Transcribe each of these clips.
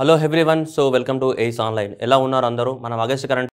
hello one so welcome to ace online ఎలా ఉన్నారు అందరూ మనం అగస్ట్ కరెంట్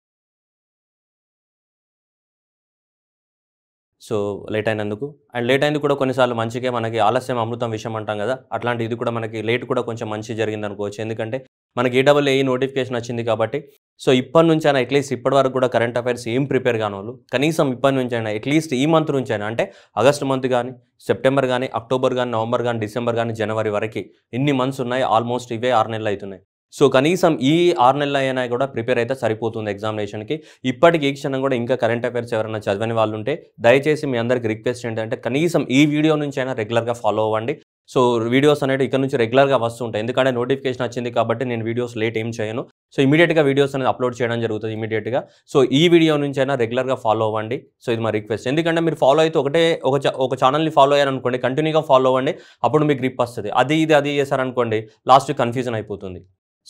సో లేట్ అయినందుకు అండ్ లేట్ అయింది కూడా కొన్నిసార్లు మంచిగా మనకి ఆలస్యం అమృతం విషయం అంటాం కదా అట్లాంటి ఇది కూడా మనకి లేట్ కూడా కొంచెం మంచి జరిగింది అనుకోవచ్చు ఎందుకంటే మనకి ఏ నోటిఫికేషన్ వచ్చింది కాబట్టి సో ఇప్పటి నుంచి అయినా అట్లీస్ట్ ఇప్పటి వరకు కూడా కరెంట్ అఫైర్స్ ఏం ప్రిపేర్ కానోళ్ళు కనీసం ఇప్పటి నుంచి అయినా అట్లీస్ట్ ఈ మంత్ నుంచి అయినా అంటే ఆగస్ట్ మంత్ కానీ సెప్టెంబర్ కానీ అక్టోబర్ కానీ నవంబర్ కానీ డిసెంబర్ కానీ జనవరి వరకు ఇన్ని మంత్స్ ఉన్నాయి ఆల్మోస్ట్ ఇవే ఆరు నెలలు అవుతున్నాయి సో కనీసం ఈ ఆరు నెలల అయినా కూడా ప్రిపేర్ అయితే సరిపోతుంది ఎగ్జామినేషన్కి ఇప్పటికి ఈ క్షణం కూడా ఇంకా కరెంట్ అఫైర్స్ ఎవరైనా చదవని వాళ్ళు ఉంటే దయచేసి మీ అందరికి రిక్వెస్ట్ ఏంటంటే కనీసం ఈ వీడియో నుంచి అయినా రెగ్యులర్గా ఫాలో అవ్వండి సో వీడియోస్ అనేవి ఇక్కడ నుంచి రెగ్యులర్గా వస్తుంటాయి ఎందుకంటే నోటిఫికేషన్ వచ్చింది కాబట్టి నేను వీడియోస్ లేట్ ఏం చేయను సో ఇమీడియట్గా వీడియోస్ అనేది అప్లోడ్ చేయడం జరుగుతుంది ఇమీడియట్గా సో ఈ వీడియో నుంచి అయినా రెగ్యులర్గా ఫాలో అవ్వండి సో ఇది మా రిక్వెస్ట్ ఎందుకంటే మీరు ఫాలో అయితే ఒకటే ఒక ఒక ఛానల్ని ఫాలో అయ్యారనుకోండి కంటిన్యూగా ఫాలో అవ్వండి అప్పుడు మీకు గ్రిప్ వస్తుంది అది ఇది అది చేశారనుకోండి లాస్ట్ కన్ఫ్యూజన్ అయిపోతుంది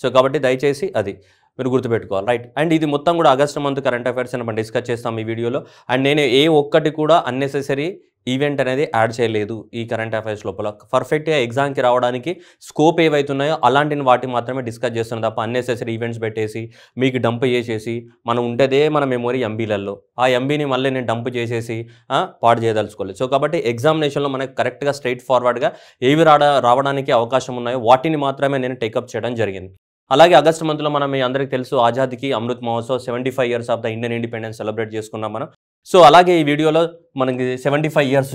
సో కాబట్టి దయచేసి అది మీరు గుర్తుపెట్టుకోవాలి రైట్ అండ్ ఇది మొత్తం కూడా ఆగస్ట్ మంత్ కరెంట్ అఫైర్స్ అని మనం డిస్కస్ చేస్తాం ఈ వీడియోలో అండ్ నేను ఏ ఒక్కటి కూడా అన్నెసెసరీ ఈవెంట్ అనేది యాడ్ చేయలేదు ఈ కరెంట్ అఫైర్స్ లోపల పర్ఫెక్ట్గా ఎగ్జామ్కి రావడానికి స్కోప్ ఏవైతున్నాయో అలాంటి వాటి మాత్రమే డిస్కస్ చేస్తున్నాం తప్ప అన్నెసెసరీ ఈవెంట్స్ పెట్టేసి మీకు డంప్ చేసేసి మనం ఉండేదే మన మెమొరీ ఎంబీలలో ఆ ఎంబీని మళ్ళీ నేను డంప్ చేసేసి పాడు చేయదలుచుకోలేదు సో కాబట్టి ఎగ్జామినేషన్లో మనకు కరెక్ట్గా స్ట్రైట్ ఫార్వర్డ్గా ఏవి రాడ రావడానికి అవకాశం ఉన్నాయో వాటిని మాత్రమే నేను టేకప్ చేయడం జరిగింది అలాగే ఆగస్టు మంత్లో మనం మీ అందరికీ తెలుసు ఆజాద్కి Amrit Mahotsav seventy five years of the Indian independence celebrate చేసుకున్నాం మనం సో అలాగే ఈ వీడియోలో మనకి సెవెంటీ ఫైవ్ ఇయర్స్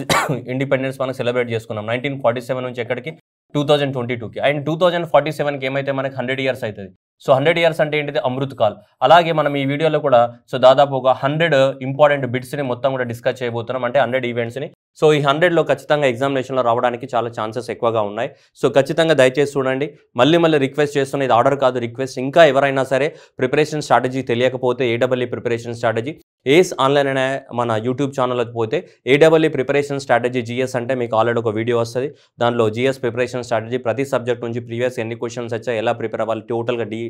ఇండిపెండెన్స్ మనం సెలబ్రేట్ చేసుకున్నాం నైన్టీన్ ఫార్టీ సెవెన్ నుంచి ఎక్కడికి టూ థౌజండ్ ట్వంటీ టూకి అండ్ టూ థౌజండ్ ఫార్టీ సెవెన్కి ఏమైతే మనకి హండ్రెడ్ ఇయర్స్ అవుతుంది సో హండ్రెడ్ ఇయర్స్ అంటే ఏంటిది అమృత్ కాల్ అలాగే మనం ఈ వీడియోలో కూడా సో దాదాపు ఒక హండ్రెడ్ ఇంపార్టెంట్ బిట్స్ని మొత్తం కూడా డిస్కస్ చేయబోతున్నాం అంటే హండ్రెడ్ ఈవెంట్స్ని సో ఈ హండ్రెడ్లో ఖచ్చితంగా ఎగ్జామినేషన్లో రావడానికి చాలా ఛాన్సెస్ ఎక్కువగా ఉన్నాయి సో ఖచ్చితంగా దయచేసి చూడండి మళ్ళీ మళ్ళీ రిక్వెస్ట్ చేస్తున్న ఇది ఆర్డర్ కాదు రిక్వెస్ట్ ఇంకా ఎవరైనా సరే ప్రిపరేషన్ స్ట్రాటజీ తెలియకపోతే ఏడబల్ ప్రిపరేషన్ స్ట్రాటజీ ఏస్ ఆన్లైన్ అనే మన యూట్యూబ్ ఛానల్కి పోతే ఏడబ్ల్యూ ప్రిపరేషన్ స్ట్రాటజీ జిఎస్ అంటే మీకు ఆల్రెడీ ఒక వీడియో వస్తుంది దానిలో జిఎస్ ప్రిపరేషన్ స్ట్రాటజీ ప్రతి సబ్జెక్ట్ నుంచి ప్రీవియస్ ఎన్ని క్వశ్చన్స్ వచ్చాయి ఎలా ప్రిపేర్ అవ్వాలి టోటల్గా డీ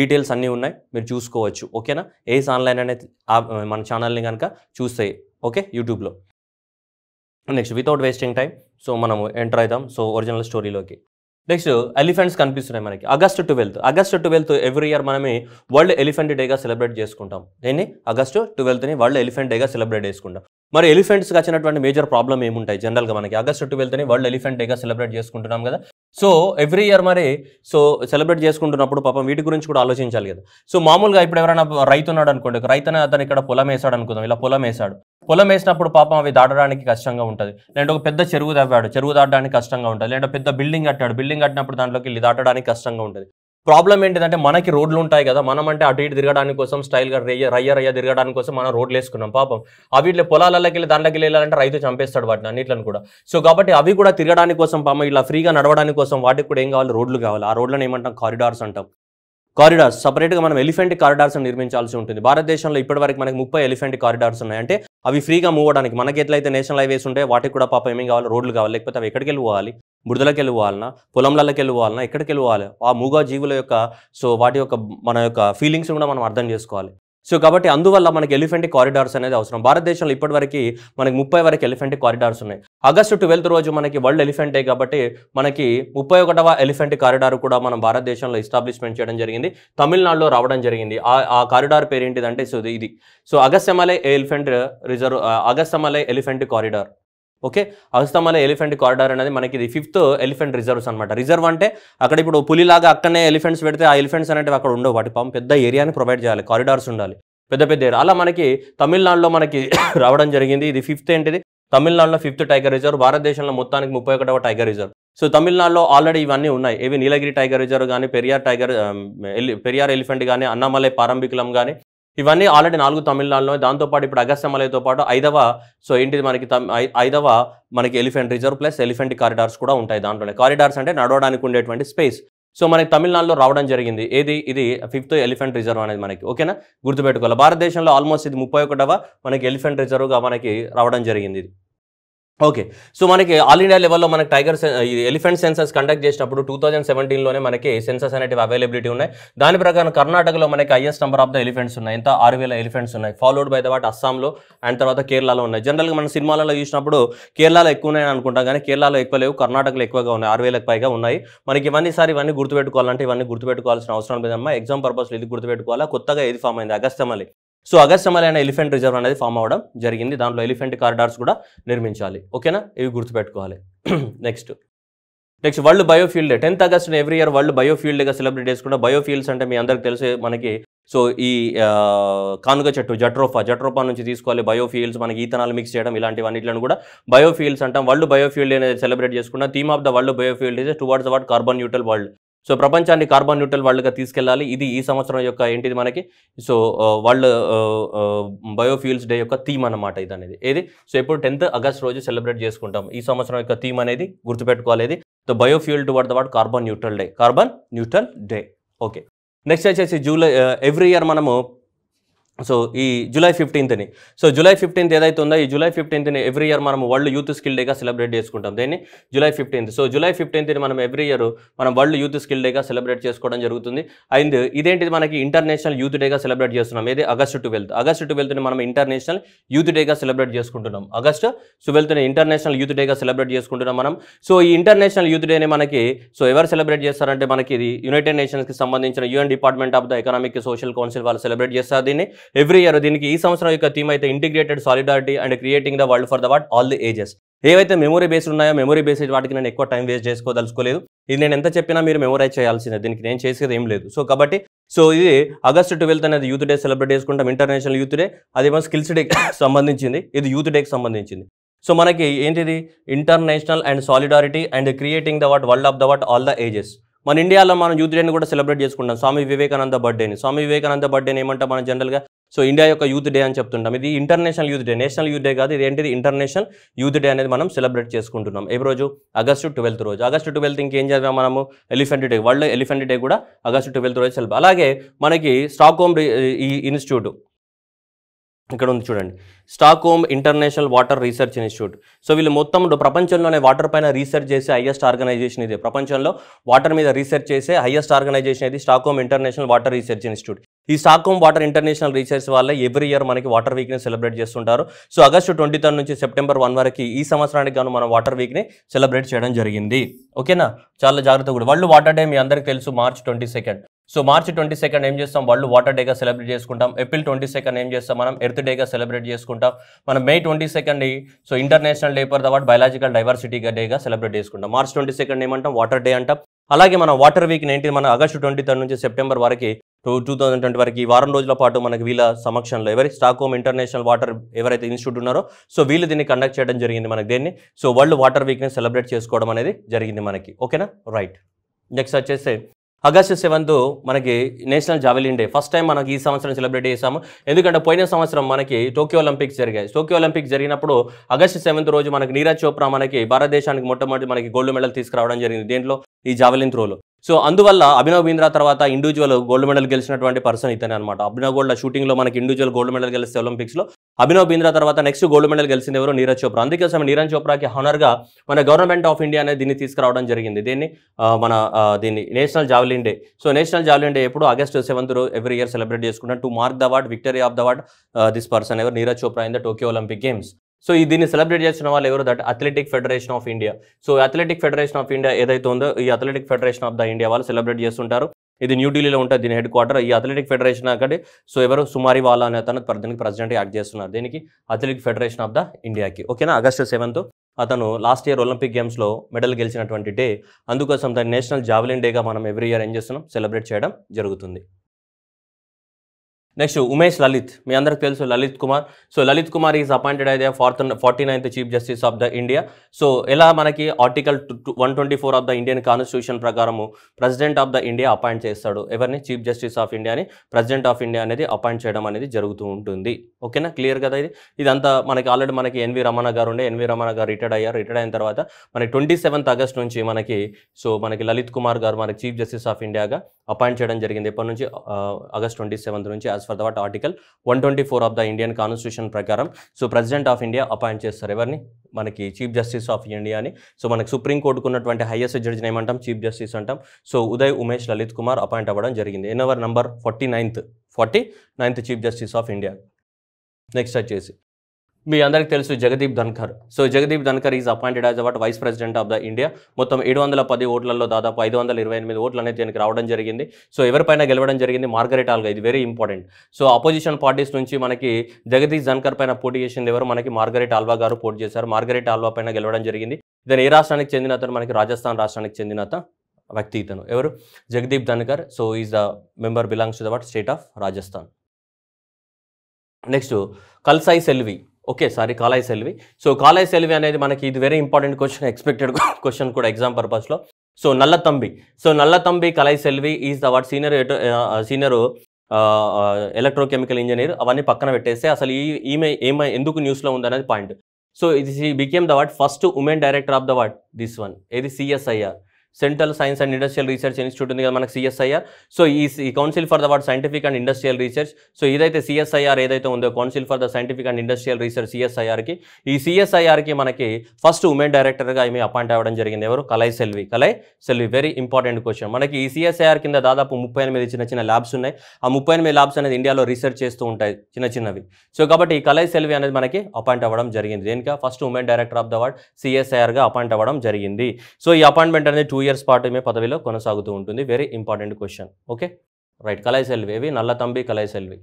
డీటెయిల్స్ అన్నీ ఉన్నాయి మీరు చూసుకోవచ్చు ఓకేనా ఏస్ ఆన్లైన్ అనే మన ఛానల్ని కనుక చూస్తాయి ఓకే యూట్యూబ్లో next without wasting time so మనం ఎంటర్ అవుతాం సో ఒరిజినల్ స్టోరీలోకి నెక్స్ట్ ఎలిఫెంట్స్ కనిపిస్తున్నాయి మనకి August twelfth August twelfth every year మనమే వరల్డ్ ఎలిఫెంట్ డేగా సెలబ్రేట్ చేసుకుంటాం దీన్ని ఆగస్టు ట్వెల్త్ని వరల్డ్ ఎలిఫెంట్ డేగా సెలబ్రేట్ చేసుకుంటాం మరి ఎలిఫెంట్స్కి వచ్చినటువంటి మేజర్ ప్రాబ్లం ఏముంటాయి జనరల్గా మనకి ఆగస్టు ట్వెల్త్ని వరల్డ్ ఎలిఫెంట్ డేగా సెలబ్రేట్ చేసుకుంటున్నాం కదా సో ఎవ్రీ ఇయర్ మరి సో సెలబ్రేట్ చేసుకుంటున్నప్పుడు పాపం వీటి గురించి కూడా ఆలోచించాలి కదా సో మామూలుగా ఇప్పుడు ఎవరైనా రైతు ఉన్నాడు అనుకోండి రైతున అతను ఇక్కడ పొలం వేసాడు అనుకుందాం ఇలా పొలం వేసాడు పొలం వేసినప్పుడు పాపం అవి దాటడానికి కష్టంగా ఉంటుంది లేదంటే ఒక పెద్ద చెరువు తవ్వాడు చెరువు దాటడానికి కష్టంగా ఉంటుంది లేదంటే పెద్ద బిల్డింగ్ కట్టాడు బిల్డింగ్ కట్టినప్పుడు దాంట్లోకి వెళ్ళి దాటడానికి కష్టంగా ఉంటుంది ప్రాబ్లం ఏంటిదంటే మనకి రోడ్లు ఉంటాయి కదా మనం అంటే అటు ఇటు తిరగడానికి కోసం స్టైల్గా రయ్య రయ్య రయ్య తిరగడానికి కోసం మనం రోడ్లు వేసుకున్నాం పాపం అవి ఇట్లా పొలాలకి వెళ్ళి దండకి వెళ్ళాలంటే రైతు చంపేస్తాడు వాటిని అన్నిట్లను కూడా సో కాబట్టి అవి కూడా తిరగడానికి కోసం పాపం ఇలా ఫ్రీగా నడవడానికి కోసం వాటికి కూడా ఏం కావాలి రోడ్లు కావాలి ఆ రోడ్లను ఏమంటాం కారిడార్స్ అంటాం కారిడార్స్ సపరేట్గా మనం ఎలిఫెంట్ కారిడార్స్ నిర్మించాల్సి ఉంటుంది భారతదేశంలో ఇప్పటివరకు మనకి ముప్పై ఎలిఫెంట్ కారిడార్స్ ఉన్నాయి అంటే అవి ఫ్రీగా మూవ్ మనకి ఎట్లయితే నేషనల్ హైవేస్ ఉంటే వాటికి కూడా పాపం ఏమేమి కావాలి రోడ్లు కావాలి లేకపోతే అవి ఎక్కడికి వెళ్ళి పోవాలి బురదలకి వెళ్ళిపోవాలన్నా పొలంలకి వెళ్ళిపోవాలన్నా ఎక్కడికి వెళ్ళిపోవాలి ఆ మూగా జీవుల యొక్క సో వాటి యొక్క మన యొక్క ఫీలింగ్స్ కూడా మనం అర్థం చేసుకోవాలి సో కాబట్టి అందువల్ల మనకి ఎలిఫెంట్ కారిడార్స్ అనేది అవసరం భారతదేశంలో ఇప్పటివరకు మనకి ముప్పై వరకు ఎలిఫెంట్ కారిడార్స్ ఉన్నాయి ఆగస్టు ట్వెల్త్ రోజు మనకి వరల్డ్ ఎలిఫెంట్ డే కాబట్టి మనకి ముప్పై ఒకటవ ఎలిఫెంట్ కారిడార్ కూడా మనం భారతదేశంలో ఎస్టాబ్లిష్మెంట్ చేయడం జరిగింది తమిళనాడులో రావడం జరిగింది ఆ కారిడార్ పేరు ఏంటిదంటే సో ఇది so Agasthyamalai elephant reserve Agasthyamalai elephant corridor okay Agasthyamalai elephant corridor అనేది మనకి ఇది ఫిఫ్త్ ఎలిఫెంట్ రిజర్వ్స్ అనమాట రిజర్వ్ అంటే అక్కడ ఇప్పుడు పులిలాగా అక్కడనే ఎలిఫెంట్స్ పెడితే ఆ ఎలిఫెంట్స్ అనేవి అక్కడ ఉండవు వాటి పాపం పెద్ద ఏరియాని ప్రొవైడ్ చేయాలి కారిడార్స్ ఉండాలి పెద్ద పెద్ద ఏరియా అలా మనకి తమిళనాడులో మనకి రావడం జరిగింది ఇది ఫిఫ్త్ ఏంటిది తమిళనాడులో ఫిఫ్త్ టైగర్ రిజర్వ్ భారతదేశంలో మొత్తానికి ముప్పై ఒకటవ టైగర్ రిజర్వ్ సో తమిళనాడులో ఆల్రెడీ ఇవన్నీ ఉన్నాయి ఏవి నీలగిరి టైగర్ రిజర్వ్ కానీ పెరియార్ టైగర్ పెరియార్ ఎలిఫెంట్ కానీ అన్నామలై పారంభికులం కానీ ఇవన్నీ ఆల్రెడీ నాలుగు తమిళనాడులో దాంతోపాటు ఇప్పుడు అగస్త్యమలైతో పాటు ఐదవ సో ఏంటిది మనకి ఐదవ మనకి elephant reserve plus elephant corridors కూడా ఉంటాయి దాంట్లోనే కారిడార్స్ అంటే నడవడానికి ఉండేటువంటి స్పేస్ సో మనకి తమిళనాడులో రావడం జరిగింది ఏది ఇది ఫిఫ్త్ ఎలిఫెంట్ రిజర్వ్ అనేది మనకి ఓకేనా గుర్తుపెట్టుకోవాలి భారతదేశంలో ఆల్మోస్ట్ ఇది ముప్పై ఒకటవ మనకి ఎలిఫెంట్ రిజర్వ్గా మనకి రావడం జరిగింది ఇది ఓకే సో మనకి ఆల్ ఇండియా లెవెల్లో మనకి టైగర్ ఎలిఫెంట్ సెన్సర్స్ కండక్ట్ చేసినప్పుడు టూ థౌజండ్ సెవెంటీన్లోనే మనకి సెన్సెస్ అనేటివి అవైలబిలిటీ ఉన్నాయి దాని ప్రకారం కర్ణాటకలో మనకి highest number of the elephants ఉన్నాయి ఎంత ఆరు వేల ఎలిఫెంట్స్ ఉన్నాయి ఫాలోడ్ బై ద వాట్ అస్సాంలో అండ్ తర్వాత కేరళలో ఉన్నాయి జనరల్గా మనం సినిమాలలో చూసినప్పుడు కేరళలో ఎక్కువ ఉన్నాయని అనుకుంటాం కానీ కేరళలో ఎక్కువ లేవు కర్ణాటకలో ఎక్కువగా ఉన్నాయి ఆరు వేలకు పైగా ఉన్నాయి మనకి ఇవన్నీ సార్ ఇవన్నీ గుర్తుపెట్టుకోవాలంటే ఇవన్నీ గుర్తుపెట్టుకోవాల్సిన అవసరం లేదమ్మా ఎగ్జామ్ పర్పస్లో ఇది గుర్తుపెట్టుకోవాలా కొత్తగా ఏది ఫామ్ అయింది అగస్తమలి సో అగస్తమలైన ఎలిఫెంట్ రిజర్వ్ అనేది ఫామ్ అవ్వడం జరిగింది దాంట్లో ఎలిఫెంట్ కారిడార్స్ కూడా నిర్మించాలి ఓకేనా ఇవి గుర్తుపెట్టుకోవాలి next next world biofuel day tenth August every year world biofuel డేగా సెలబ్రేట్ చేసుకుంటే బయోఫ్యూల్స్ అంటే మీ అందరికి తెలిసే మనకి సో ఈ కానుగ చెట్టు జట్రోఫా జట్రోఫా నుంచి తీసుకోవాలి బయోఫ్యూల్స్ మనకి ఈతనాలు మిక్స్ చేయడం అన్నింటిని కూడా బయోఫ్యూల్స్ అంటాం వరల్డ్ బయోఫీల్డ్ అనేది సెలబ్రేట్ చేసుకున్న theme of the world biofuel is towards award carbon neutral world so ప్రపంచాన్ని కార్బన్ న్యూట్రల్ వాళ్ళుగా తీసుకెళ్ళాలి ఇది ఈ సంవత్సరం యొక్క ఏంటిది మనకి సో వరల్డ్ బయోఫ్యూల్స్ డే యొక్క థీమ్ అన్నమాట ఇది అనేది ఏది సో ఎప్పుడు టెన్త్ ఆగస్ట్ రోజు సెలబ్రేట్ చేసుకుంటాం ఈ సంవత్సరం యొక్క థీమ్ అనేది గుర్తుపెట్టుకోవాలి so biofuel toward the what carbon neutral day carbon neutral day okay next వచ్చేసి జూలై ఎవ్రీ ఇయర్ మనము సో ఈ జూలై ఫిఫ్టీన్త్ని సో జూలై ఫిఫ్టీన్త్ ఏదైతే ఉందో ఈ జూలై ఫిఫ్టీన్త్ని ఎవ్రీ ఇయర్ మనం వరల్డ్ యూత్ స్కిల్ డేగా సెలబ్రేట్ చేసుకుంటాం దీన్ని జూలై ఫిఫ్టీన్త్ సో జూలై ఫిఫ్టీన్త్ని మనం ఎవ్రీ ఇయర్ మనం వరల్డ్ యూత్ స్కిల్ డేగా సెలబ్రేట్ చేసుకోవడం జరుగుతుంది అండ్ ఇదేంటిది మనకి ఇంటర్నేషనల్ యూత్ డేగా సెలబ్రేట్ చేస్తున్నాం ఏది ఆగస్టు ట్వెల్త్ ఆగస్టు ట్వెల్త్ని మనం ఇంటర్నేషనల్ యూత్ డేగా సెలబ్రేట్ చేసుకుంటున్నాం ఆగస్టు ట్వెల్త్ని ఇంటర్నేషనల్ యూత్ డేగా సెలబ్రేట్ చేసుకుంటున్నాం మనం సో ఈ ఇంటర్నేషనల్ యూత్ డేని మనకి సో ఎవరు సెలబ్రేట్ చేస్తారంటే మనకి ఇది యునైటెడ్ నేషన్స్కి సంబంధించిన UN department of the economic social council వాళ్ళు సెలబ్రేట్ చేస్తారు దీన్ని ఎవ్రీ ఇయర్ దీనికి ఈ సంవత్సరం యొక్క థీమ్ అయితే integrated solidarity and creating the world for the what all the ages ఏవైతే మెమరీ బేస్డ్ ఉన్నాయో మెమరీ బేస్డ్ వాటికి నేను ఎక్కువ టైం వేస్ట్ చేసుకోదలుచుకోలేదు ఇది నేను ఎంత చెప్పినా మీరు మెమొరైజ్ చేయాల్సిందే దీనికి నేను చేసేది ఏం లేదు సో కాబట్టి సో ఇది ఆగస్ట్ ట్వెల్త్ అనేది యూత్ డే సెలబ్రేట్ చేసుకుంటాం ఇంటర్నేషనల్ యూత్ డే అదేమో స్కిల్స్ డేకి సంబంధించింది ఇది యూత్ డేకి సంబంధించింది సో మనకి ఏంటిది international and solidarity and creating the what world of the what all the ages మన ఇండియాలో మనం యూత్ డేని కూడా సెలబ్రేట్ చేసుకుంటాం స్వామి వివేకానంద బర్త్డేని స్వామి వివేకానంద బర్త్డేని ఏమంటే మనం జనరల్గా సో ఇండియా యొక్క యూత్ డే అని చెప్తుంటాం ఇది international youth day national youth day కాదు ఇదేంటిది ఇంటర్నేషనల్ యూత్ డే అనేది మనం సెలబ్రేట్ చేసుకుంటున్నాం ఏ రోజు ఆగస్టు ట్వెల్త్ రోజు ఆగస్టు ట్వెల్త్ ఇంకేం చదివాం మనము elephant day world elephant day కూడా ఆగస్టు ట్వెల్త్ రోజు సెలబ్రేట్ అలాగే మనకి స్టాక్ హోమ్ ఈ ఇన్స్టిట్యూట్ ఇక్కడ ఉంది చూడండి Stockholm international water research institute so వీళ్ళు మొత్తం ప్రపంచంలోనే వాటర్ పైన రీసెర్చ్ చేసే హైయెస్ట్ ఆర్గనైజేషన్ ఇది ప్రపంచంలో వాటర్ మీద రీసెర్చ్ చేసే హయ్యెస్ట్ ఆర్గనైజేషన్ ఇది home international water research institute ఈ స్టాక్హోమ్ వాటర్ ఇంటర్నేషనల్ రీసెర్చ్ వల్ల ఎవ్రీ ఇయర్ మనకి వాటర్ వీక్ని సెలబ్రేట్ చేస్తుంటారు సో ఆగస్టు ట్వంటీ థర్డ్ నుంచి సెప్టెంబర్ వన్ వరకు ఈ సంవత్సరానికి గాను మనం వాటర్ వీక్ని సెలబ్రేట్ చేయడం జరిగింది ఓకేనా చాలా జాగ్రత్త కూడా వాళ్ళు వాటర్ డే మీ అందరికీ తెలుసు March twenty second so March twenty second ఏం చేస్తాం వాళ్ళు వాటర్ డేగా సెలబ్రేట్ చేసుకుంటాం ఏప్రిల్ ట్వంటీ సెకండ్ ఏం చేస్తాం మనం ఎర్త్ డేగా సెలబ్రేట్ చేసుకుంటాం మనం May twenty second so international day for the biological biological డైవర్సిటీగా డేగా సెలబ్రేట్ చేసుకుంటాం మార్చ్ ట్వంటీ సెకండ్ ఏమంటాం వాటర్ డే అంటాం అలాగే మనం వాటర్ వీక్ ఏంటి మన ఆగస్టు ట్వంటీ థర్డ్ నుంచి సెప్టెంబర్ వరకు టూ టూ థౌజండ్ ట్వంటీ వరకు ఈ వారం రోజుల పాటు మనకి వీళ్ళ సమక్షంలో ఎవరి హోమ్ ఇంటర్నేషనల్ వాటర్ ఎవరైతే ఇన్స్టిట్యూట్ ఉన్నారో సో వీళ్ళు దీన్ని కండక్ట్ చేయడం జరిగింది మనకి దేన్ని సో వరల్డ్ వాటర్ వీక్ని సెలబ్రేట్ చేసుకోవడం అనేది జరిగింది మనకి ఓకేనా రైట్ నెక్స్ట్ వచ్చేసి ఆగస్టు సెవెంత్ మనకి national javelin day first time మనకి ఈ సంవత్సరం సెలబ్రేట్ చేసాము ఎందుకంటే పోయిన సంవత్సరం మనకి టోక్యో ఒలింపిక్స్ జరిగాయి టోక్యో ఒలింపిక్స్ జరిగినప్పుడు ఆగస్టు సెవెంత్ రోజు మనకి నీరజ్ చోప్రా మనకి భారతదేశానికి మొట్టమొదటి మనకి గోల్డ్ మెడల్ తీసుకురావడం జరిగింది దీంట్లో ఈ జావెలిన్ త్రోలో సో అందువల్ల అభినవ్ బింద్రా తర్వాత ఇండివిజువల్ గోల్డ్ మెడల్ గెలిచినటువంటి పర్సన్ ఇతనే అనమాట అభినవ్ గోల్డ్ షూటింగ్లో మనకి ఇండివిజువల్ గోల్డ్ మెడల్ గెలిస్తే ఒలింపిక్స్లో అభినవ్ బీంద్రా తర్వాత నెక్స్ట్ గోల్డ్ మెడల్ గెలిచింది ఎవరు నీరజ్ చోప్రా అందుకే సమయం నీరజ్ చోప్రాకి హానర్గా మన గవర్నమెంట్ ఆఫ్ ఇండియా అనేది దీన్ని తీసుకురావడం జరిగింది దీన్ని మన దీన్ని national javelin day so national javelin day ఎప్పుడు August seventh every year celebrate చేసుకుంటాం to mark the award victory of the award this person ఎవరు Neeraj Chopra in the Tokyo Olympic games so ఈ దీన్ని సెలబ్రేట్ చేసిన వాళ్ళు ఎవరు that athletic federation of India so athletic federation of India ఏదైతే ఉందో ఈ athletic federation of the India వాళ్ళు సెలబ్రేట్ చేస్తుంటారు ఇది న్యూఢిల్లీలో ఉంటుంది దీని హెడ్ క్వార్టర్ ఈ అథ్లెటిక్ ఫెడరేషన్ అక్కడ సో ఎవరు సుమారి వాళ్ళ అనే అతను దీనికి ప్రెసిడెంట్ యాక్ట్ చేస్తున్నారు దీనికి అథ్లెటిక్ ఫెడరేషన్ ఆఫ్ ద ఇండియాకి ఓకేనా ఆగస్ట్ సెవెంత్ అతను లాస్ట్ ఇయర్ ఒలింపిక్ గేమ్స్లో మెడల్ గెలిచినటువంటి డే అందుకోసం దాన్ని నేషనల్ జావలిన్ డేగా మనం ఎవ్రీ ఇయర్ ఏం చేస్తున్నాం సెలబ్రేట్ చేయడం జరుగుతుంది నెక్స్ట్ ఉమేష్ లలిత్ మీ అందరికి తెలుసు Lalit Kumar so Lalit Kumar is appointed అయితే fourth forty ninth chief justice of the India so ఎలా మనకి article one twenty four of the Indian constitution ప్రకారము president of the India appoint చేస్తాడు ఎవరిని చీఫ్ జస్టిస్ ఆఫ్ ఇండియాని ప్రెసిడెంట్ ఆఫ్ ఇండియా అనేది అపాయింట్ చేయడం అనేది జరుగుతూ ఉంటుంది ఓకేనా క్లియర్ కదా ఇది ఇదంతా మనకి ఆల్రెడీ మనకి ఎన్వి రమణ గారు ఉండే ఎన్వి రమణ గారు రిటైర్డ్ అయ్యారు రిటైర్డ్ అయిన తర్వాత మనకి ట్వంటీ సెవెంత్ ఆగస్ట్ నుంచి మనకి సో మనకి లలిత్ కుమార్ గారు మనకి చీఫ్ జస్టిస్ ఆఫ్ ఇండియాగా అపాయింట్ చేయడం జరిగింది ఎప్పటి నుంచి ఆగస్ట్ ట్వంటీ సెవెంత్ నుంచి as for that article one twenty four of the Indian constitution ప్రకారం so president of India appoint చేస్తారు ఎవరిని మనకి చీఫ్ జస్టిస్ ఆఫ్ ఇండియా అని సో మనకి సుప్రీంకోర్టుకు ఉన్నటువంటి హైయెస్ట్ జడ్జిని ఏమంటాం చీఫ్ జస్టిస్ అంటాం సో ఉదయ్ ఉమేష్ లలిత్ కుమార్ అపాయింట్ అవ్వడం జరిగింది in our number forty ninth forty ninth chief justice of India next వచ్చేసి మీ అందరికీ తెలుసు Jagdeep Dhankhar so Jagdeep Dhankhar is appointed as out vice president of the India మొత్తం ఏడు వందల పది ఓట్లలో దాదాపు ఐదు వందల ఇరవై ఎనిమిది ఓట్లు అనేది దీనికి రావడం జరిగింది సో ఎవరిపైన గెలవడం జరిగింది మార్గరెట్ ఆల్గా ఇది very important so opposition parties నుంచి మనకి జగదీప్ ధన్కర్ పైన పోటీ చేసింది ఎవరు మనకి మార్గరెట్ ఆల్వా గారు పోటీ చేశారు మార్గరెట్ ఆల్వా పైన గెలవడం జరిగింది దాని ఏ రాష్ట్రానికి చెందిన అతను మనకి రాజస్థాన్ రాష్ట్రానికి చెందిన వ్యక్తి ఇతను ఎవరు Jagdeep Dhankhar so is the member belongs to the state of Rajasthan next కల్సాయి Selvi okay sorry Kalai Selvi so Kalai Selvi అనేది మనకి ఇది very important question expected question కూడా ఎగ్జామ్ పర్పస్లో so Nalla Thambi so Nalla Thambi Kalai Selvi is the what senior senior electrochemical engineer అవన్నీ పక్కన పెట్టేస్తే అసలు ఈ ఈమె ఏమై ఎందుకు న్యూస్లో ఉందనేది పాయింట్ సో ఇది became the what first women director of the what this one ఏది CSIR central science and industrial research institute ఉంది కదా మనకు సిఎస్ఐఆర్ సో ఈ council for the what scientific and industrial research so ఇదైతే CSIR ఏదైతే ఉందో council for the scientific and industrial research సిఎస్ఐఆర్కి ఈ సిఎస్ఐఆర్కి మనకి ఫస్ట్ ఉమెన్ డైరెక్టర్గా ఏమి అపాయింట్ అవ్వడం జరిగింది ఎవరు Kalai Selvi Kalai Selvi very important question మనకి ఈ సిఎస్ఐఆర్ కింద దాదాపు ముప్పై ఎనిమిది చిన్న చిన్న ల్యాబ్స్ ఉన్నాయి ఆ ముప్పై ఎనిమిది ల్యాబ్స్ అనేది ఇండియాలో రీసెర్చ్ చేస్తూ ఉంటాయి చిన్న చిన్నవి సో కాబట్టి ఈ కలై సెల్వి అనేది మనకి అపాయింట్ అవ్వడం జరిగింది దేనిక first women director of the word సిఎస్ఐఆర్గా అపాయింట్ అవ్వడం జరిగింది సో ఈ అపాయింట్మెంట్ అనేది టూ ఇయర్స్ పాటుమే పదవిలో కొనసాగుతూ ఉంటుంది very important question okay right Kalaiselvi ఏవి నల్లతంబి కలైసెల్వి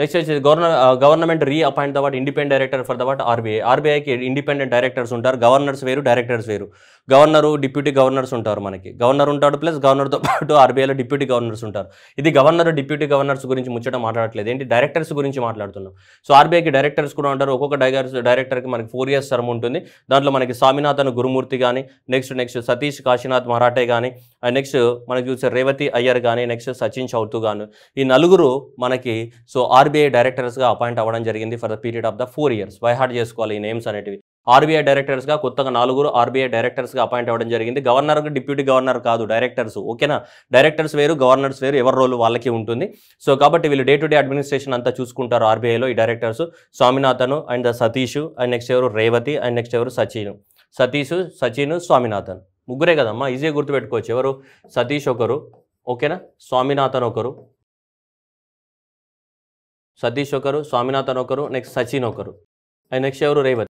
నెక్స్ట్ వచ్చేసి governor government reappoint appoint what independent director for that RBI ఆర్బీఐకి ఇండిపెండెంట్ డైరెక్టర్స్ ఉంటారు గవర్నర్స్ వేరు డైరెక్టర్స్ వేరు గవర్నరు డిప్యూటీ గవర్నర్స్ ఉంటారు మనకి గవర్నర్ ఉంటాడు ప్లస్ గవర్నర్తో పాటు ఆర్బీఐలో డిప్యూటీ గవర్నర్స్ ఉంటారు ఇది గవర్నర్ డిప్యూటీ గవర్నర్స్ గురించి ముచ్చట మాట్లాడట్లేదు ఏంటి డైరెక్టర్స్ గురించి మాట్లాడుతున్నాం సో ఆర్బీఐకి డైరెక్టర్స్ కూడా ఉంటారు ఒక్కొక్క డైరెక్టర్ డైరెక్టర్కి మనకి ఫోర్ ఇయర్స్ టర్మ్ ఉంటుంది దాంట్లో మనకి స్వామినాథన్ గురుమూర్తి కానీ నెక్స్ట్ నెక్స్ట్ సతీష్ కాశీనాథ్ మరాఠే కానీ నెక్స్ట్ మనకి చూసే రేవతి అయ్యర్ కానీ నెక్స్ట్ సచిన్ చౌతు గాను ఈ నలుగురు మనకి సో ఆర్బీఐ డైరెక్టర్స్గా అపాయింట్ అవ్వడం జరిగింది for the period of the four years by heart చేసుకోవాలి ఈ నేమ్స్ అనేటివి ఆర్బీఐ డైరెక్టర్స్గా కొత్తగా నలుగురు ఆర్బీఐ డైరెక్టర్స్గా అపాయింట్ అవ్వడం జరిగింది గవర్నర్ డిప్యూటీ గవర్నర్ కాదు డైరెక్టర్స్ ఓకేనా డైరెక్టర్స్ వేరు గవర్నర్స్ వేరు ఎవరి రోల్ వాళ్ళకి ఉంటుంది సో కాబట్టి వీళ్ళు డే టు డే అడ్మినిస్ట్రేషన్ అంతా చూసుకుంటారు ఆర్బీఐలో ఈ directors Swaminathan and Satish and next ఎవరు రేవతి అండ్ నెక్స్ట్ ఎవరు సచిన్ సతీష్ సచిన్ స్వామినాథన్ ముగ్గురే కదమ్మా ఈజీగా గుర్తుపెట్టుకోవచ్చు ఎవరు సతీష్ ఒకరు ఓకేనా స్వామినాథన్ ఒకరు సతీష్ ఒకరు స్వామినాథన్ ఒకరు నెక్స్ట్ సచిన్ ఒకరు అండ్ నెక్స్ట్ ఎవరు రేవతి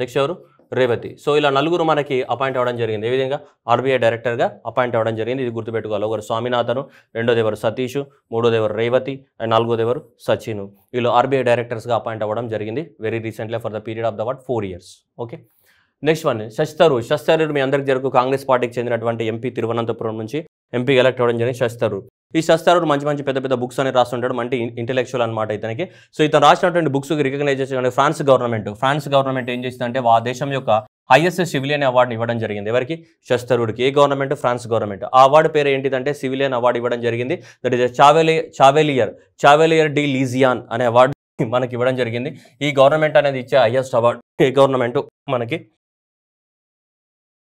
నెక్స్ట్ ఎవరు రేవతి సో ఇలా నలుగురు మనకి అపాయింట్ అవ్వడం జరిగింది ఏ విధంగా ఆర్బీఐ డైరెక్టర్గా అపాయింట్ అవ్వడం జరిగింది ఇది గుర్తుపెట్టుకోవాలి ఒకరు స్వామినాథను రెండోది ఎవరు సతీష్ మూడోది ఎవరు రేవతి అండ్ నాలుగోది ఎవరు సచిన్ వీళ్ళు ఆర్బీఐ డైరెక్టర్స్గా అపాయింట్ అవ్వడం జరిగింది very recently for the period of the what four years okay next one Shashi Tharoor మీ అందరికి జరుగు కాంగ్రెస్ పార్టీకి చెందినటువంటి ఎంపీ తిరువనంతపురం నుంచి ఎంపీగా ఎలక్ట్ అవ్వడం జరిగింది శస్తారూర్ ఈ శస్తారు మంచి మంచి పెద్ద పెద్ద బుక్స్ అని రాస్తుంటాడు మంటి ఇంటెలెక్చువల్ అనమాట ఇతనికి సో ఇతను రాసినటువంటి బుక్స్ రికగ్నైజ్ చేసిన ఫ్రాన్స్ గవర్నమెంట్ ఫ్రాన్స్ గవర్నమెంట్ ఏం చేస్తుందంటే ఆ దేశం యొక్క హైయెస్ట్ సివిలియన్ అవార్డుని ఇవ్వడం జరిగింది ఎవరికి శస్తరుడికి ఏ గవర్నమెంట్ ఫ్రాన్స్ గవర్నమెంట్ ఆ అవార్డు పేరు ఏంటిదంటే సివిలియన్ అవార్డు ఇవ్వడం జరిగింది that is chevali chevalier chevalier de legion అనే అవార్డు మనకి ఇవ్వడం జరిగింది ఈ గవర్నమెంట్ అనేది ఇచ్చే హైయెస్ట్ అవార్డు ఏ గవర్నమెంట్ మనకి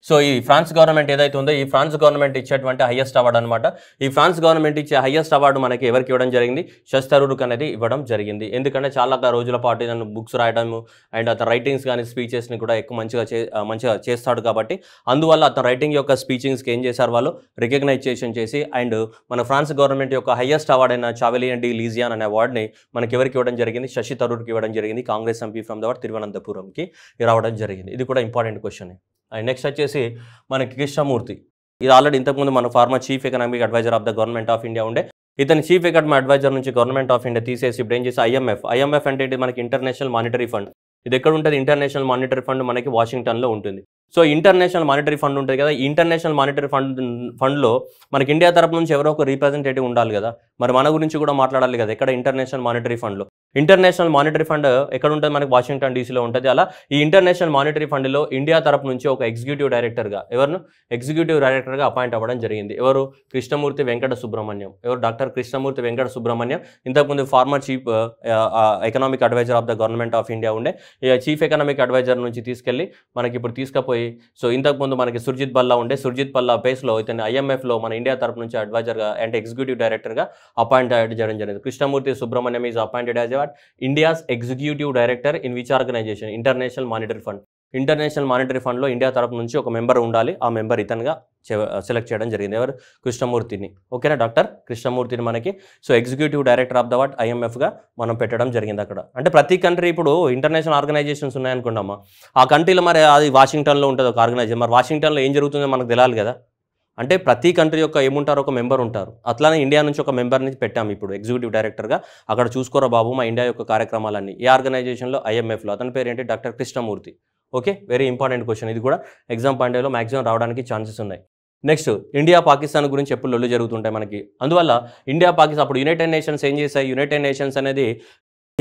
సో ఈ ఫ్రాన్స్ గవర్నమెంట్ ఏదైతే ఉందో ఈ ఫ్రాన్స్ గవర్నమెంట్ ఇచ్చేటువంటి హయ్యెస్ట్ అవార్డు అనమాట ఈ ఫ్రాన్స్ గవర్నమెంట్ ఇచ్చే హయ్యెస్ట్ అవార్డు మనకి ఎవరికి ఇవ్వడం జరిగింది శస్తరుడుకు అనేది ఇవ్వడం జరిగింది ఎందుకంటే చాలా రోజుల పాటు నన్ను బుక్స్ రాయడము అండ్ అతను రైటింగ్స్ కానీ స్పీచెస్ని కూడా ఎక్కువ మంచిగా చే మంచిగా చేస్తాడు కాబట్టి అందువల్ల అతను రైటింగ్ యొక్క స్పీచింగ్స్కి ఏం చేశారు వాళ్ళు రికగ్నైజేషన్ చేసి అండ్ మన ఫ్రాన్స్ గవర్నమెంట్ యొక్క హయ్యెస్ట్ అవార్డు అయిన చావెలియన్ డి లీజియాన్ అనే అవార్డుని మనకి ఎవరికి ఇవ్వడం జరిగింది శశి తరూర్కి ఇవ్వడం జరిగింది కాంగ్రెస్ ఎంపీ ఫ్రమ్ దవర్ తిరువనంతపురంకి రావడం జరిగింది ఇది కూడా ఇంపార్టెంట్ క్వశ్చన్ అండ్ నెక్స్ట్ వచ్చేసి మనకి కృష్ణమూర్తి ఇది ఆల్రెడీ ఇంతకుముందు మన former chief economic advisor of the government of India ఉండే ఇతని చీఫ్ ఎకనామిక్ అడ్వైజర్ నుంచి గవర్నమెంట్ ఆఫ్ ఇండియా తీసేసి ఇప్పుడు ఏం చేసి ఐఎంఎఫ్ ఐఎంఎఫ్ అంటే మనకి ఇంటర్నేషనల్ మానిటరీ ఫండ్ ఇది ఎక్కడ ఉంటుంది ఇంటర్నేషనల్ మానిటరీ ఫండ్ మనకి వాషింగ్టన్లో ఉంటుంది సో ఇంటర్నేషనల్ మానిటరీ ఫండ్ ఉంటుంది కదా ఇంటర్నేషనల్ మానిటరీ ఫండ్ ఫండ్లో మనకి ఇండియా తరపు నుంచి ఎవరో ఒక రీప్రజెంటేటివ్ ఉండాలి కదా మరి మన గురించి కూడా మాట్లాడాలి కదా ఎక్కడ ఇంటర్నేషనల్ మానిటరీ ఫండ్లో ఇంటర్నేషనల్ మానిటరీ ఫండ్ ఎక్కడ ఉంటుంది మనకి వాషింగ్టన్ డీసీలో ఉంటుంది అలా ఈ ఇంటర్నేషనల్ మానిటరీ ఫండ్లో ఇండియా తరపు నుంచి ఒక ఎగ్జిక్యూటివ్ డైరెక్టర్గా ఎవరు ఎగ్జిక్యూటివ్ డైరెక్టర్గా అపాయింట్ అవ్వడం జరిగింది ఎవరు కృష్ణమూర్తి వెంకట సుబ్రహ్మణ్యం ఎవరు డాక్టర్ కృష్ణమూర్తి వెంకట సుబ్రహ్మణ్యం ఇంతకుముందు former chief economic advisor of the government of India ఉండే చీఫ్ ఎకనామిక్ అడ్వైజర్ నుంచి తీసుకెళ్ళి మనకి ఇప్పుడు తీసుకపోయి పోయి సో ఇంతకుముందు మనకి సుర్జిత్ బల్లా ఉండే సుర్జిత్ బల్లా పేస్లో ఇతను ఐఎంఎఫ్లో మన ఇండియా తరపు నుంచి అడ్వైజర్గా అండ్ ఎగ్జిక్యూటివ్ డైరెక్టర్గా అపాయింట్ చేయడం జరిగింది Krishnamurthy Subramaniam is appointed as what India's executive director in which organisation international monetary fund international monetary ఫండ్లో ఇండియా తరపు నుంచి ఒక మెంబర్ ఉండాలి ఆ మెంబర్ ఇతన్గా సెలెక్ట్ చేయడం జరిగింది ఎవరు కృష్ణమూర్తిని ఓకేనా డాక్టర్ కృష్ణమూర్తిని మనకి so executive director of the what ఐఎంఎఫ్గా మనం పెట్టడం జరిగింది అక్కడ అంటే ప్రతి కంట్రీ ఇప్పుడు ఇంటర్నేషనల్ ఆర్గనైజేషన్స్ ఉన్నాయనుకోండమ్మా ఆ కంట్రీలో మరి అది వాషింగ్టన్లో ఉంటుంది ఒక ఆర్గనైజేషన్ మరి వాషింగ్టన్లో ఏం జరుగుతుందో మనకు తెలియాలి కదా అంటే ప్రతి కంట్రీ యొక్క ఏముంటారు ఒక మెంబర్ ఉంటారు అట్లానే ఇండియా నుంచి ఒక మెంబర్ని పెట్టాము ఇప్పుడు ఎగ్జిక్యూటివ్ డైరెక్టర్గా అక్కడ చూసుకోరా బాబు మా ఇండియా యొక్క కార్యక్రమాలన్నీ ఏ ఆర్గనైజేషన్లో ఐఎంఎఫ్లో అతని పేరు ఏంటి doctor Krishnamurthy okay very important question ఇది కూడా ఎగ్జామ్ పాయింట్ ఆఫ్లో మ్యాక్సిమం రావడానికి ఛాన్సెస్ ఉన్నాయి నెక్స్ట్ ఇండియా పాకిస్తాన్ గురించి ఎప్పుడు లొల్లు జరుగుతుంటాయి మనకి అందువల్ల ఇండియా పాకిస్తాన్ అప్పుడు యునైటెడ్ నేషన్స్ ఏం చేశాయి యునైటెడ్ నేషన్స్ అనేది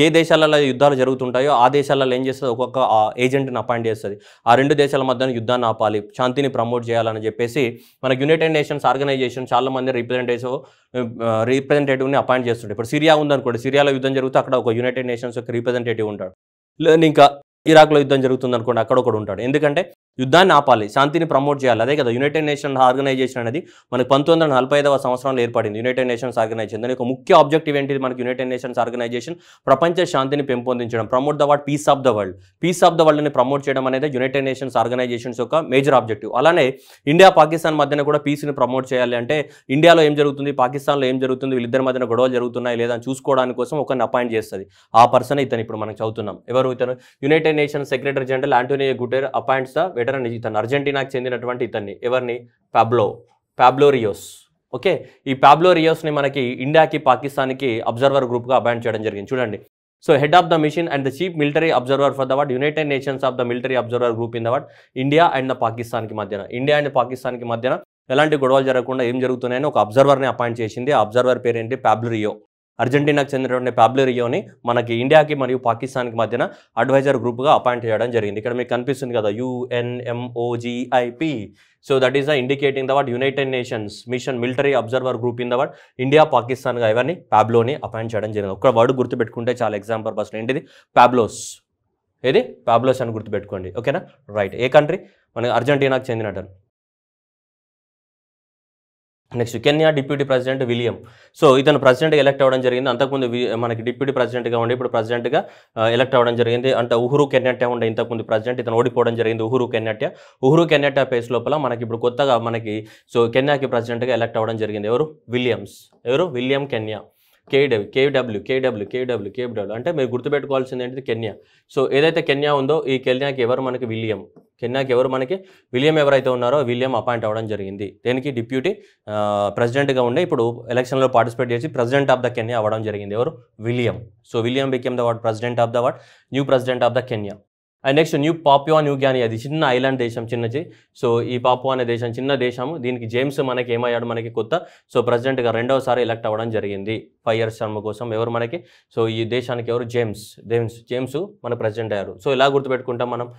ఏ దేశాలలో యుద్ధాలు జరుగుతుంటాయో ఆ దేశాలలో ఏం చేస్తుంది ఒక్కొక్క ఏజెంట్ని అపాయింట్ చేస్తుంది ఆ రెండు దేశాల మధ్యన యుద్ధాన్ని ఆపాలి శాంతిని ప్రమోట్ చేయాలని చెప్పేసి మనకు యునైటెడ్ నేషన్స్ ఆర్గనైజేషన్ చాలా మంది రిప్రజెంటేటివ్ రిప్రజెంటేటివ్ని అపాయింట్ చేస్తుంటాయి ఇప్పుడు సిరియా ఉందనుకోండి సిరియాలో యుద్ధం జరుగుతుంది అక్కడ ఒక యునైటెడ్ నేషన్స్ యొక్క రిప్రజెంటేటివ్ ఉంటాడు ఇంకా ఇరాక్లో యుద్ధం జరుగుతుంది అనుకోండి అక్కడ ఒకడు ఉంటాడు ఎందుకంటే యుద్ధాన్ని ఆపాలి శాంతిని ప్రమోట్ చేయాలి అదే కదా యునైటెడ్ నేషన్ ఆర్గనైజేషన్ అనేది మనకు పంతొమ్మిది వందల నలభై ఐదవ సంవత్సరంలో ఏర్పడింది యునైటెడ్ నేషన్స్ ఆర్గనైజేషన్ దాని యొక్క ముఖ్య ఆబ్జెక్టివ్ ఏంటిది మనకి యునైటెడ్ నేషన్స్ ఆర్గనైజేషన్ ప్రపంచ శాంతిని పెంపొందించడం promote the word peace of the world peace of the వరల్డ్ని ప్రమోట్ చేయడం అనేది యునైటెడ్ నేషన్స్ ఆర్గనైజేషన్స్ యొక్క మేజర్ ఆబ్జెక్టివ్ అలానే ఇండియా పాకిస్తాన్ మధ్యన కూడా పీస్ని ప్రమోట్ చేయాలి అంటే ఇండియాలో ఏం జరుగుతుంది పాకిస్తాన్లో ఏం జరుగుతుంది వీళ్ళిద్దరి మధ్యన గొడవలు జరుగుతున్నాయి లేదా చూసుకోవడానికి కోసం ఒకరిని అపాయింట్ చేస్తుంది ఆ పర్సన్ ఇతను ఇప్పుడు మనం చదువుతున్నాం ఎవరు ఇతను United Nations secretary general Antonio Guterres appoints the cricketer అండి ఇతను అర్జెంటీనాకు చెందినటువంటి ఇతన్ని ఎవరిని పాబ్లో ప్యాబ్లోరియోస్ ఓకే ఈ ప్యాబ్లోరియోస్ని మనకి ఇండియాకి పాకిస్తాన్కి అబ్జర్వర్ గ్రూప్గా అపాయింట్ చేయడం జరిగింది చూడండి so head of the mission and the chief military observer for the what United Nations of the military observer group in the what India and the పాకిస్తాన్కి మధ్యన ఇండియా అండ్ పాకిస్తాన్కి మధ్యన ఎలాంటి గొడవలు జరగకుండా ఏం జరుగుతున్నాయని ఒక అబ్జర్వర్ని అపాయింట్ చేసింది ఆ అబ్జర్వర్ పేరేంటి పాబ్లరియో అర్జెంటీనాకు చెందినటువంటి పాబ్లో రియోని మనకి ఇండియాకి మరియు పాకిస్తాన్కి మధ్యన అడ్వైజర్ గ్రూప్గా అపాయింట్ చేయడం జరిగింది ఇక్కడ మీకు కనిపిస్తుంది కదా UNMOGIP so that is the indicating the what United Nations mission military observer group in the what India పాకిస్తాన్గా ఇవన్నీ పాబ్లోని అపాయింట్ చేయడం జరిగింది ఒక వర్డ్ గుర్తుపెట్టుకుంటే చాలా ఎగ్జాంపుల్ పర్సన్ ఏంటిది పాబ్లోస్ ఏది పాబ్లోస్ అని గుర్తుపెట్టుకోండి ఓకేనా రైట్ ఏ కంట్రీ మనకి అర్జెంటీనాకు చెందినట్టు next Kenya deputy president William so ఇతను ప్రెసిడెంట్గా ఎలక్ట్ అవ్వడం జరిగింది అంతకుముందు మనకి డిప్యూటీ ప్రెసిడెంట్గా ఉండి ఇప్పుడు ప్రెసిడెంట్గా ఎలక్ట్ అవ్వడం జరిగింది అంటే ఉహురు కెన్యాట్యా ఉండే ఇంతకుముందు ప్రెసిడెంట్ ఇతను ఓడిపోవడం జరిగింది ఉహురు కెన్యాట్యా ఉహురు కెన్యాట్యా పేస్ లోపల మనకి ఇప్పుడు కొత్తగా మనకి సో కెన్యాకి ప్రెసిడెంట్గా ఎలక్ట్ అవ్వడం జరిగింది ఎవరు విలియమ్స్ ఎవరు విలియం కెన్యా కేడబ్ల్యూ కేడబ్ల్యూ కేడబ్ల్యూ కేడబ్ల్యూ కేడబ్ల్యూ అంటే మీరు గుర్తుపెట్టుకోవాల్సింది ఏంటిది కెన్యా సో ఏదైతే కెన్యా ఉందో ఈ కెన్యాకి ఎవరు మనకి విలియం కెన్యాకి ఎవరు మనకి విలియం ఎవరైతే ఉన్నారో విలియం అపాయింట్ అవ్వడం జరిగింది దేనికి డిప్యూటీ ప్రెసిడెంట్గా ఉండే ఇప్పుడు ఎలక్షన్లో పార్టిసిపేట్ చేసి ప్రెసిడెంట్ ఆఫ్ ద కెన్యా అవ్వడం జరిగింది ఎవరు William so William become the what president of the what new president of the Kenya and next new Papua New Guinea అది చిన్న ఐలాండ్ దేశం చిన్నది సో ఈ పాపువా అనే దేశం చిన్న దేశము దీనికి జేమ్స్ మనకి ఏమయ్యాడు మనకి కొత్త సో ప్రెసిడెంట్గా రెండవసారి ఎలక్ట్ అవ్వడం జరిగింది ఫైవ్ ఇయర్స్ టర్మ్ కోసం ఎవరు మనకి సో ఈ దేశానికి ఎవరు జేమ్స్ జేమ్స్ జేమ్స్ మన ప్రెసిడెంట్ అయ్యారు సో ఇలా గుర్తుపెట్టుకుంటాం మనం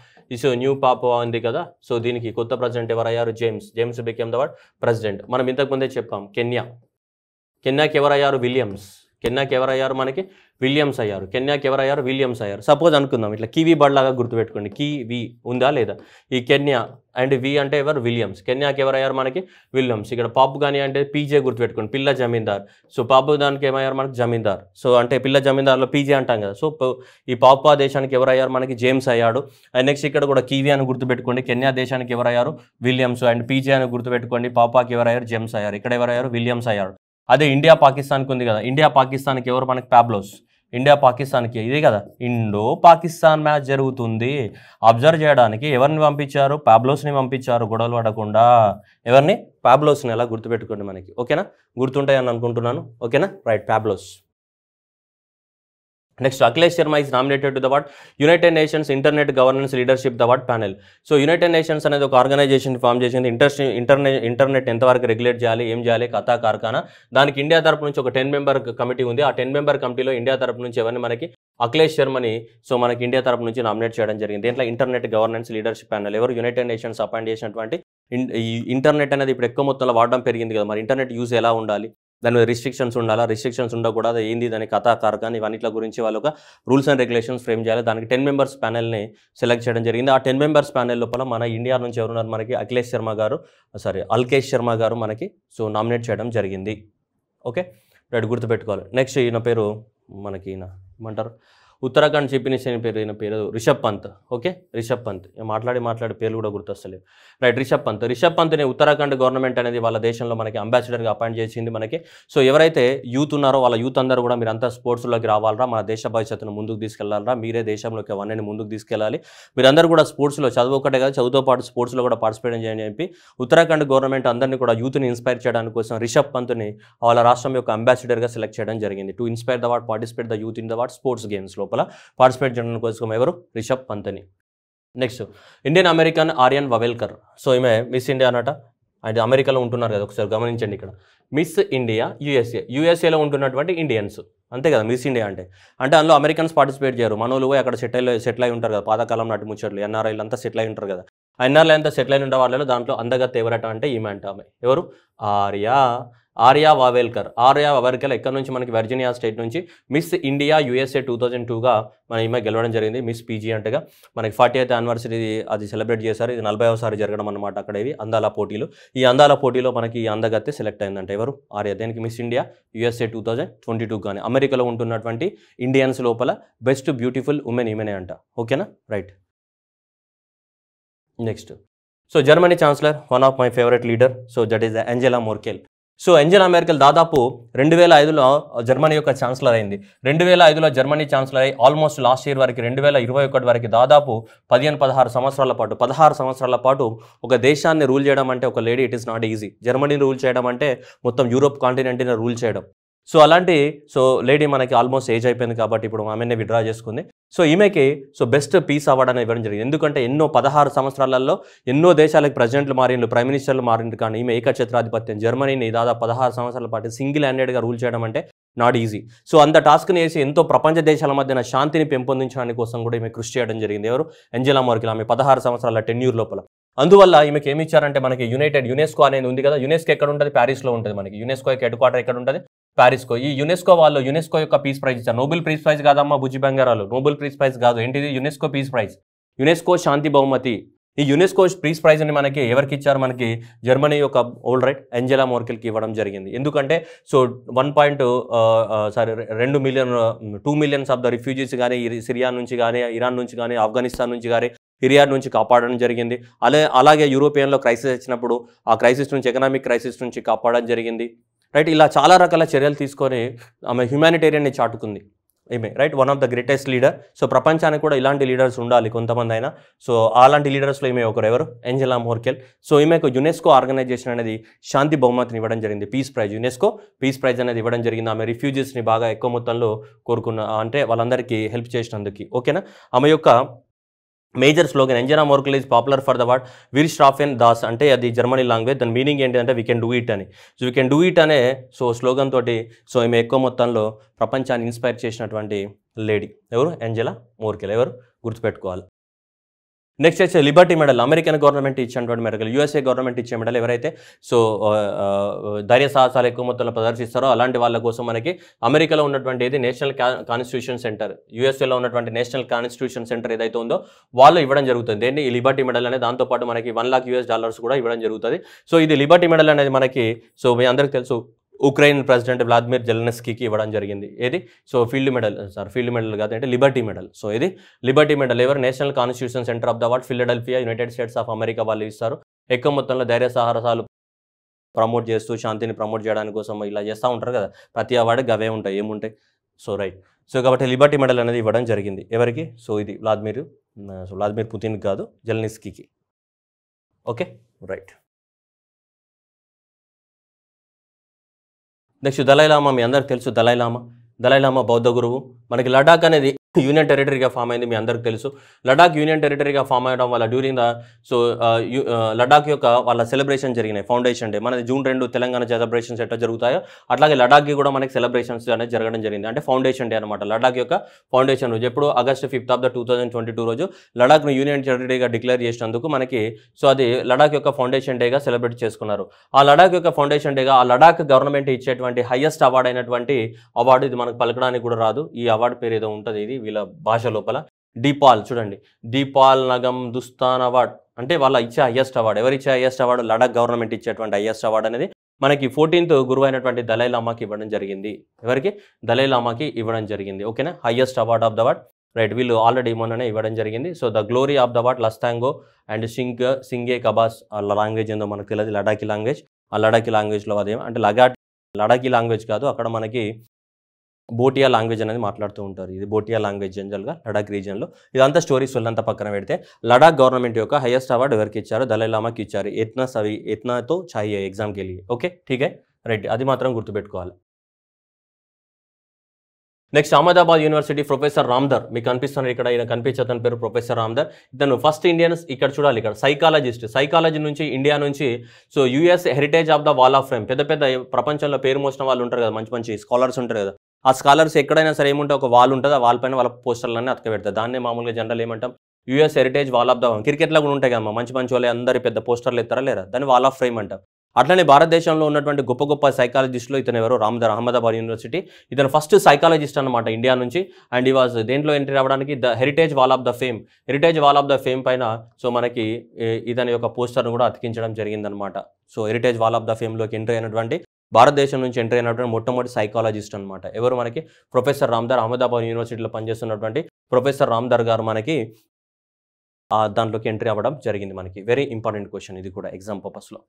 సో న్యూ పాపువా ఉంది కదా సో దీనికి కొత్త ప్రెసిడెంట్ ఎవరు అయ్యారు James James become the what president మనం ఇంతకుముందే చెప్పాం కెన్యా కెన్యాకి ఎవరయ్యారు విలియమ్స్ కెన్యాకి ఎవరయ్యారు మనకి విలియమ్స్ అయ్యారు కెన్యాకి ఎవరయ్యారు విలియమ్స్ అయ్యారు సపోజ్ అనుకుందాం ఇట్లా కివీ బర్డ్ లాగా గుర్తుపెట్టుకోండి వి ఉందా లేదా ఈ కెన్యా అండ్ వి అంటే ఎవరు విలియమ్స్ కెన్యాకి ఎవరయ్యారు మనకి విలియమ్స్ ఇక్కడ పాపు కానీ అంటే పీజే గుర్తుపెట్టుకోండి పిల్ల జమీందార్ సో పాపు దానికి ఏమయ్యారు మనకి జమీందార్ సో అంటే పిల్ల జమీందార్లో పీజే అంటాం కదా సో ఈ పాపా దేశానికి ఎవరయ్యారు మనకి జేమ్స్ అయ్యాడు అండ్ నెక్స్ట్ ఇక్కడ కూడా కీవీ అని గుర్తుపెట్టుకోండి కెన్యా దేశానికి ఎవరయ్యారు విలియమ్స్ అండ్ పీజే అని గుర్తుపెట్టుకోండి పాపాకి ఎవరయ్యారు జేమ్స్ అయ్యారు ఇక్కడ ఎవరయ్యారు విలియమ్స్ అయ్యారు అదే ఇండియా పాకిస్తాన్కి ఉంది కదా ఇండియా పాకిస్తాన్కి ఎవరు మనకి ప్యాబ్లోస్ ఇండియా పాకిస్తాన్కి ఇదే కదా ఇండో పాకిస్తాన్ మ్యాచ్ జరుగుతుంది అబ్జర్వ్ చేయడానికి ఎవరిని పంపించారు పాబ్లోస్ని పంపించారు గొడవలు పడకుండా ఎవరిని పాబ్లోస్ని ఎలా గుర్తుపెట్టుకోండి మనకి ఓకేనా గుర్తుంటాయని అనుకుంటున్నాను ఓకేనా right Pablos next Akhilesh Sharma is nominated to the what United Nations internet governance leadership the what panel so United Nations అనేది ఒక ఆర్గనైజేషన్ ఫామ్ చేసింది ఇంటర్నే ఇంటర్నెట్ ఇంటర్నెట్ ఎంతవరకు రెగ్యులేట్ చేయాలి ఏం చేయాలి కథా కార్ఖానా దానికి ఇండియా తరపు నుంచి ఒక టెన్ మెంబర్ కమిటీ ఉంది ఆ టెన్ మెంబర్ కమిటీలో ఇండియా తరపు నుంచి ఎవరిని మనకి అఖిలేష్ శర్మని సో మనకి ఇండియా తరపు నుంచి నామినేట్ చేయడం జరిగింది దీంట్లో ఇంటర్నెట్ గవర్నెన్స్ లీడర్షిప్ ప్యానెల్ ఎవరు యునైటెడ్ నేషన్స్ అపాయింట్ చేసినటువంటి ఇంటర్నెట్ అనేది ఇప్పుడు ఎక్కువ మొత్తంలో వాడడం పెరిగింది కదా మరి ఇంటర్నెట్ యూజ్ ఎలా ఉండాలి దాని మీద రిస్ట్రిక్షన్స్ ఉండాలా రిస్ట్రిక్షన్స్ ఉండకూడదు ఏంది దాని కథా కార్గాన్ ఇవన్నిట్ల గురించి వాళ్ళు ఒక రూల్స్ అండ్ రెగ్యులేషన్స్ ఫ్రేమ్ చేయాలి దానికి టెన్ మెంబర్స్ ప్యానెల్ని సెలెక్ట్ చేయడం జరిగింది ఆ టెన్ మెంబర్స్ ప్యానెల్ లోపల మన ఇండియా నుంచి ఎవరున్నారు మనకి అఖిలేష్ శర్మ గారు సారీ అల్కేష్ శర్మ గారు మనకి సో నామినేట్ చేయడం జరిగింది ఓకే రైట్ గుర్తుపెట్టుకోవాలి నెక్స్ట్ ఈయన పేరు మనకి ఈయన ఏమంటారు ఉత్తరాఖండ్ చీఫ్ మినిస్టర్ పేరు అయిన పేరు రిషబ్ పంత్ ఓకే రిషబ్ పంత్ మాట్లాడి మాట్లాడే పేర్లు కూడా గుర్తొస్తలేదు రైట్ రిషబ్ పంత్ రిషబ్ పంత్ని ఉత్తరాఖండ్ గవర్నమెంట్ అనేది వాళ్ళ దేశంలో మనకి అంబాసిడర్గా అపాయింట్ చేసింది మనకి సో ఎవరైతే యూత్ ఉన్నారో వాళ్ళ యూత్ అందరూ కూడా మీరంతా స్పోర్ట్స్లోకి రావాలరా మన దేశ భవిష్యత్తును ముందుకు తీసుకెళ్లాలరా మీరే దేశంలోకి అవన్నీ ముందుకు తీసుకెళ్ళాలి మీరందరూ కూడా స్పోర్ట్స్లో చదువు ఒకటే కాదు చదువుతో పాటు స్పోర్ట్స్లో కూడా పార్టిసిపేట్ చేయని చెప్పి ఉత్తరాఖండ్ గవర్నమెంట్ అందరినీ కూడా యూత్ని ఇన్స్పైర్ చేయడానికి కోసం రిషబ్ పంత్ని వాళ్ళ రాష్ట్రం యొక్క అంబాసిడర్గా సెలెక్ట్ చేయడం జరిగింది to inspire the what participate the youth in the what sports గేమ్స్లో లోపల పార్టిసిపేట్ చేయడం కోసం ఎవరు రిషబ్ పంతని next Indian American Aryan Walvekar so ఈమె మిస్ ఇండియా అనట అంటే అమెరికాలో ఉంటున్నారు కదా ఒకసారి గమనించండి ఇక్కడ మిస్ ఇండియా యూఎస్ఏ యూఎస్ఏలో ఉంటున్నటువంటి ఇండియన్స్ అంతే కదా మిస్ ఇండియా అంటే అంటే అందులో అమెరికన్స్ పార్టిసిపేట్ చేయరు మనోళ్ళు పోయి అక్కడ సెటిల్ సెటిల్ అయి ఉంటారు కదా పాతకాలం నాటి ముచ్చట్లు ఎన్ఆర్ఐలు అంతా సెటిల్ అయి ఉంటారు కదా ఎన్ఆర్ఐ అంతా సెటిల్ ఉండే వాళ్ళలో దాంట్లో అందగత్ ఎవరట అంటే ఈమె అంటే ఆమె ఎవరు ఆర్యా ఆర్యా వావేల్కర్ ఆర్యా వావేల్కర్ ఎక్కడి నుంచి మనకి వెర్జీనియా స్టేట్ నుంచి miss India USA two thousand టూగా మన ఈమె గెలవడం జరిగింది మిస్ పీజీ అంటగా మనకి ఫార్టీ ఎయిత్ యానివర్సరీ అది సెలబ్రేట్ చేశారు ఇది నలభైవసారి జరగడం అనమాట అక్కడ ఇవి అందాల పోటీలు ఈ అందాల పోటీలో మనకి అందగత్తె సెలెక్ట్ అయిందంట ఎవరు ఆర్యా దేనికి miss India USA two thousand twenty two కానీ అమెరికాలో ఉంటున్నటువంటి ఇండియన్స్ లోపల బెస్ట్ బ్యూటిఫుల్ ఉమెన్ ఈమెనే అంట ఓకేనా right next so Germany chancellor one of my favourite leader so that is the Angela Merkel so Angela Merkel దాదాపు రెండు వేల ఐదులో జర్మనీ యొక్క ఛాన్సలర్ అయింది రెండు వేల ఐదులో జర్మనీ ఛాన్సలర్ అయి ఆల్మోస్ట్ లాస్ట్ ఇయర్ వరకు రెండు వేల ఇరవై ఒకటి వరకు దాదాపు పదిహేను పదహారు సంవత్సరాల పాటు పదహారు సంవత్సరాల పాటు ఒక దేశాన్ని రూల్ చేయడం అంటే ఒక lady it is not easy Germany rule చేయడం అంటే మొత్తం యూరోప్ కాంటినెంట్ని రూల్ చేయడం సో అలాంటి సో లేడీ మనకి ఆల్మోస్ట్ ఏజ్ అయిపోయింది కాబట్టి ఇప్పుడు ఆమెనే విడ్రా చేసుకుంది సో ఈమెకి సో బెస్ట్ పీస్ అవార్డ్ అనేది ఇవ్వడం జరిగింది ఎందుకంటే ఎన్నో పదహారు సంవత్సరాలలో ఎన్నో దేశాలకు ప్రెసిడెంట్లు మారిండ్రు ప్రైమ్ మినిస్టర్లు మారిండ్రు కానీ ఈమె ఏకఛత్రాధిపత్యం జర్మనీని దాదాపు పదహారు సంవత్సరాల పాటు సింగిల్ హ్యాండెడ్గా రూల్ చేయడం అంటే నాట్ ఈజీ సో అంత టాస్క్ని వేసి ఎంతో ప్రపంచ దేశాల మధ్యన శాంతిని పెంపొందించడానికి కోసం కూడా ఈమె కృషి చేయడం జరిగింది ఎవరు ఎంజెలా మోర్కిల్ ఆమె పదహారు సంవత్సరాల టెన్యూర్ లోపల అందువల్ల ఈమెకి ఏమి ఇచ్చారంటే మనకి యునైటెడ్ యునెస్కో అనేది ఉంది కదా యునెస్కో ఎక్కడ ఉంటుంది ప్యారిస్లో ఉంటుంది మనకి యునెస్కో హెడ్ క్వార్టర్ ఎక్కడ ఉంటుంది ప్యారిస్కో ఈ యునెస్కో వాళ్ళు యునెస్కో యొక్క పీస్ ప్రైజ్ ఇచ్చారు నోబెల్ ప్రీస్ ప్రైజ్ కాదమ్మా బుజ్జి బంగారాలు నోబెల్ ప్రీస్ ప్రైజ్ కాదు ఏంటిది యునెస్కో పీస్ ప్రైజ్ యునెస్కో శాంతి బహుమతి ఈ యునెస్కో ప్రీస్ ప్రైజ్ అని మనకి ఎవరికి ఇచ్చారు మనకి జర్మనీ యొక్క ఓల్డ్ రైట్ ఎంజెలా మోర్కిల్కి ఇవ్వడం జరిగింది ఎందుకంటే సో వన్ పాయింట్ సారీ రెండు million two millions of the refugees కానీ సిరియా నుంచి కానీ ఇరాన్ నుంచి కానీ ఆఫ్ఘనిస్తాన్ నుంచి కానీ ఇరియా నుంచి కాపాడడం జరిగింది అలా అలాగే యూరోపియన్లో క్రైసిస్ వచ్చినప్పుడు ఆ క్రైసిస్ నుంచి ఎకనామిక్ క్రైసిస్ నుంచి కాపాడడం జరిగింది రైట్ ఇలా చాలా రకాల చర్యలు తీసుకొని ఆమె హ్యుమానిటేరియన్ని చాటుకుంది ఏమే right one of the greatest leader so ప్రపంచానికి కూడా ఇలాంటి లీడర్స్ ఉండాలి కొంతమంది అయినా సో అలాంటి లీడర్స్లో ఈమె ఒకరు ఎవరు ఏంజలా మోర్కెల్ సో ఈమెకు యునెస్కో ఆర్గనైజేషన్ అనేది శాంతి బహుమతిని ఇవ్వడం జరిగింది peace prize UNESCO peace prize అనేది ఇవ్వడం జరిగింది ఆమె రిఫ్యూజీస్ని బాగా ఎక్కువ మొత్తంలో కోరుకున్న అంటే వాళ్ళందరికీ హెల్ప్ చేసినందుకు ఓకేనా ఆమె యొక్క major slogan Angela Merkel is popular for the what విల్ స్ట్రాఫెన్ దాస్ అంటే అది జర్మనీ లాంగ్వేజ్ దాని మీనింగ్ ఏంటంటే వీ కెన్ డూ ఇట్ అని so we can do it అనే సో స్లోగన్ తోటి సో ఈమె ఎక్కువ మొత్తంలో ప్రపంచాన్ని ఇన్స్పైర్ చేసినటువంటి లేడీ ఎవరు ఎంజెలా మోర్కెల్ ఎవరు గుర్తుపెట్టుకోవాలి నెక్స్ట్ వచ్చే లిబర్టీ మెడల్ అమెరికన్ గవర్నమెంట్ ఇచ్చినటువంటి మెడల్ యూఎస్ఏ గవర్నమెంట్ ఇచ్చే మెడల్ ఎవరైతే సో ధైర్య సాహసాలు ఎక్కువ మొత్తంలో ప్రదర్శిస్తారో అలాంటి వాళ్ళ కోసం మనకి అమెరికాలో ఉన్నటువంటి ఏది నేషనల్ కాన్స్టిట్యూషన్ సెంటర్ యూఎస్ఏలో ఉన్నటువంటి నేషనల్ కాన్స్టిట్యూషన్ సెంటర్ ఏదైతే ఉందో వాళ్ళు ఇవ్వడం జరుగుతుంది ఏంటి ఈ లిబర్టీ మెడల్ అనేది దాంతోపాటు మనకి వన్ లాక్ యూఎస్ డాలర్స్ కూడా ఇవ్వడం జరుగుతుంది సో ఇది లిబర్టీ మెడల్ అనేది మనకి సో మీ అందరికి తెలుసు ఉక్రెయిన్ ప్రెసిడెంట్ వ్లాదిమిర్ జెలెన్స్కీకి ఇవ్వడం జరిగింది ఏది so field medal sir field medal కాదు అంటే లిబర్టీ మెడల్ సో ఇది లిబర్టీ మెడల్ ఎవరు National Constitution Center of the world Philadelphia United States of America వాళ్ళు ఇస్తారు ఎక్కువ మొత్తంలో ధైర్య సాహసాలు ప్రమోట్ చేస్తూ శాంతిని ప్రమోట్ చేయడానికి కోసం ఇలా చేస్తూ ఉంటారు కదా ప్రతి అవార్డు గవే ఉంటాయి ఏముంటాయి సో రైట్ సో కాబట్టి లిబర్టీ మెడల్ అనేది ఇవ్వడం జరిగింది ఎవరికి సో ఇది వ్లాదిమిర్ సో వ్లాదిమిర్ పుతిన్ కాదు జెలనిస్కీకి ఓకే రైట్ నెక్స్ట్ దలైలామా మీ అందరికి తెలుసు దలైలామా దలైలామా బౌద్ధ గురువు మనకి లడాక్ అనేది యూనియన్ టెరిటరీగా ఫామ్ అయింది మీ అందరికి తెలుసు లడాక్ యూనియన్ టెరిటరీగా ఫామ్ అవ్వడం వల్ల డ్యూరింగ్ ద సో లడాక్ యొక్క వాళ్ళ సెలబ్రేషన్ జరిగినాయి ఫౌండేషన్ డే మనది జూన్ రెండు తెలంగాణ సెలబ్రేషన్స్ ఎట్లా జరుగుతాయో అట్లాగే లడాక్కి కూడా మనకి సెలబ్రేషన్స్ అనేది జరగడం జరిగింది అంటే ఫౌండేషన్ డే అనమాట లడాక్ యొక్క ఫౌండేషన్ రోజు ఎప్పుడు August fifth of the two thousand twenty two రోజు లడాక్ను యూనియన్ టెరిటరీగా డిక్లేర్ చేసినందుకు మనకి సో అది లడాక్ యొక్క ఫౌండేషన్ డేగా సెలబ్రేట్ చేసుకున్నారు ఆ లడాక్ యొక్క ఫౌండేషన్ డేగా ఆ లడాక్ గవర్నమెంట్ ఇచ్చేటువంటి హైయెస్ట్ అవార్డు అయినటువంటి అవార్డు ఇది మనకు పలకడానికి కూడా రాదు ఈ అవార్డు పేరు ఏదో ఉంటుంది ఇది వీళ్ళ భాష లోపల డీపాల్ చూడండి డీపాల్ నగం దుస్తాన్ అవార్డ్ అంటే వాళ్ళ ఇచ్చే హయ్యెస్ట్ అవార్డు ఇచ్చే హయ్యెస్ట్ అవార్డు లడాక్ గవర్నమెంట్ ఇచ్చేటువంటి హయ్యెస్ట్ అవార్డు అనేది మనకి ఫోర్టీన్త్ గురువు అయినటువంటి దలై లామాకి ఇవ్వడం జరిగింది ఎవరికి దలై లామాకి ఇవ్వడం జరిగింది ఓకేనా highest award of the world right వీళ్ళు ఆల్రెడీ మొన్ననే ఇవ్వడం జరిగింది so the glory of the world లస్తాంగో అండ్ సింగ్ సింగే కబాస్ లాంగ్వేజ్ ఏందో మనకు తెలియదు లడాకీ లాంగ్వేజ్ ఆ లడాకీ లాంగ్వేజ్లో అదే అంటే లగాట్ లడాకీ లాంగ్వేజ్ కాదు అక్కడ మనకి బోటియా లాంగ్వేజ్ అనేది మాట్లాడుతూ ఉంటారు ఇది బోటియా లాంగ్వేజ్ జనరల్గా లడాక్ రీజియన్లో ఇదంతా స్టోరీస్ అంతా పక్కన పెడితే లడాక్ గవర్నమెంట్ యొక్క హైయెస్ట్ అవార్డు ఎవరికి ఇచ్చారు దలైలామాకి ఇచ్చారు ఎత్నా సవి ఎత్నాతో ఛాయి ఎగ్జామ్కి వెళ్ళి ఓకే ఠీకే రైట్ అది మాత్రం గుర్తుపెట్టుకోవాలి next Ahmedabad university professor Ramadhar మీకు కనిపిస్తున్నాడు ఇక్కడ ఈయన కనిపించే పేరు ప్రొఫెసర్ రామ్దర్ ఇతను ఫస్ట్ ఇండియన్స్ ఇక్కడ చూడాలి ఇక్కడ సైకాలజిస్ట్ సైకాలజీ నుంచి ఇండియా నుంచి so US heritage of the wall of frame పెద్ద పెద్ద ప్రపంచంలో పేరు మోసిన వాళ్ళు ఉంటారు కదా మంచి మంచి స్కాలర్స్ ఉంటారు కదా ఆ స్కాలర్స్ ఎక్కడైనా సరే ఏముంటే ఒక వాల్ ఉంటుంది ఆ వాల్ పైన వాళ్ళ పోస్టర్లన్నీ పెడతారు దాన్నే మామూలుగా జనరల్ ఏమంటాం US heritage wall of the క్రికెట్లో కూడా ఉంటాయి కదమ్మా మంచి మంచి వాళ్ళు అందరి పెద్ద పోస్టర్లు ఎత్తారా లేరా దాన్ని వాల్ ఆఫ్ ఫ్రేమ్ అంటాం అట్లనే భారతదేశంలో ఉన్నటువంటి గొప్ప గొప్ప సైకాలజిస్ట్లో ఇతను ఎవరు రామదర్ అహ్మదాబాద్ యూనివర్సిటీ ఇతను ఫస్ట్ సైకాలజిస్ట్ అనమాట ఇండియా నుంచి అండ్ ఈ వాజ్ దేంట్లో ఎంట్రీ రావడానికి the heritage wall of the fame heritage wall of the fame పైన సో మనకి ఇతని యొక్క పోస్టర్ను కూడా అతికించడం జరిగిందనమాట so heritage wall of the ఫేమ్లోకి ఎంట్రీ అయినటువంటి భారతదేశం నుంచి ఎంటర్ అయినటువంటి మొట్టమొదటి సైకాలజిస్ట్ అనమాట ఎవరు మనకి ప్రొఫెసర్ రామ్దార్ అహ్మదాబాద్ యూనివర్సిటీలో పనిచేస్తున్నటువంటి ప్రొఫెసర్ రామ్దార్ గారు మనకి దాంట్లోకి ఎంట్రీ అవ్వడం జరిగింది మనకి వెరీ ఇంపార్టెంట్ క్వశ్చన్ ఇది కూడా ఎగ్జామ్ పర్పస్లో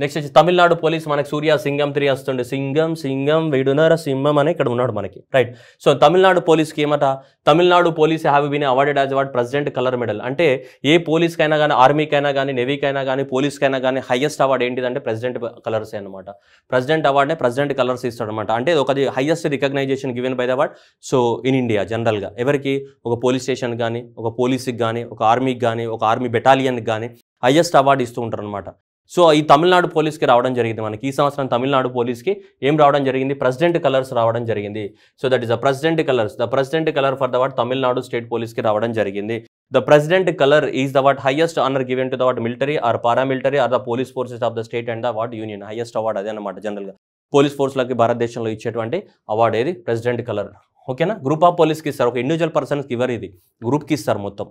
నెక్స్ట్ వచ్చి తమిళనాడు పోలీస్ మనకి సూర్య సింగం త్రీ వస్తుండే సింగం సింగం వేడునర సింహం అని ఇక్కడ ఉన్నాడు మనకి రైట్ సో తమిళనాడు పోలీస్కి ఏమట Tamil Nadu police have been awarded as award president colour medal అంటే ఏ పోలీస్కైనా కానీ ఆర్మీకైనా కానీ నేవీకైనా కానీ పోలీస్కైనా కానీ హైయెస్ట్ అవార్డు ఏంటిదంటే ప్రెసిడెంట్ కలర్స్ అనమాట ప్రెసిడెంట్ అవార్డ్నే ప్రెసిడెంట్ కలర్స్ ఇస్తాడు అనమాట అంటే ఒకది highest recognition given by the award so in India జనరల్గా ఎవరికి ఒక పోలీస్ స్టేషన్ కానీ ఒక పోలీస్కి కానీ ఒక ఆర్మీకి కానీ ఒక ఆర్మీ బెటాలియన్కి కానీ హైయెస్ట్ అవార్డు ఇస్తూ ఉంటారు అనమాట సో ఈ తమిళనాడు పోలీస్కి రావడం జరిగింది మనకి ఈ సంవత్సరం తమిళనాడు పోలీస్కి ఏం రావడం జరిగింది ప్రెసిడెంట్ కలర్స్ రావడం జరిగింది so that is the president colours the president colour for the what Tamil Nadu state పోలీస్కి రావడం జరిగింది the president colour is the what highest honour given to the what military or paramilitary or the police forces of the state and the what union highest award అదే అనమాట జనరల్గా police ఫోర్స్లకి భారతదేశంలో ఇచ్చేటువంటి award ఏది ప్రెసిడెంట్ కలర్ ఓకేనా group of పోలీస్కి ఇస్తారు ఒక ఇండివిజువల్ పర్సన్స్కి ఇవ్వరు ఇది గ్రూప్కి ఇస్తారు మొత్తం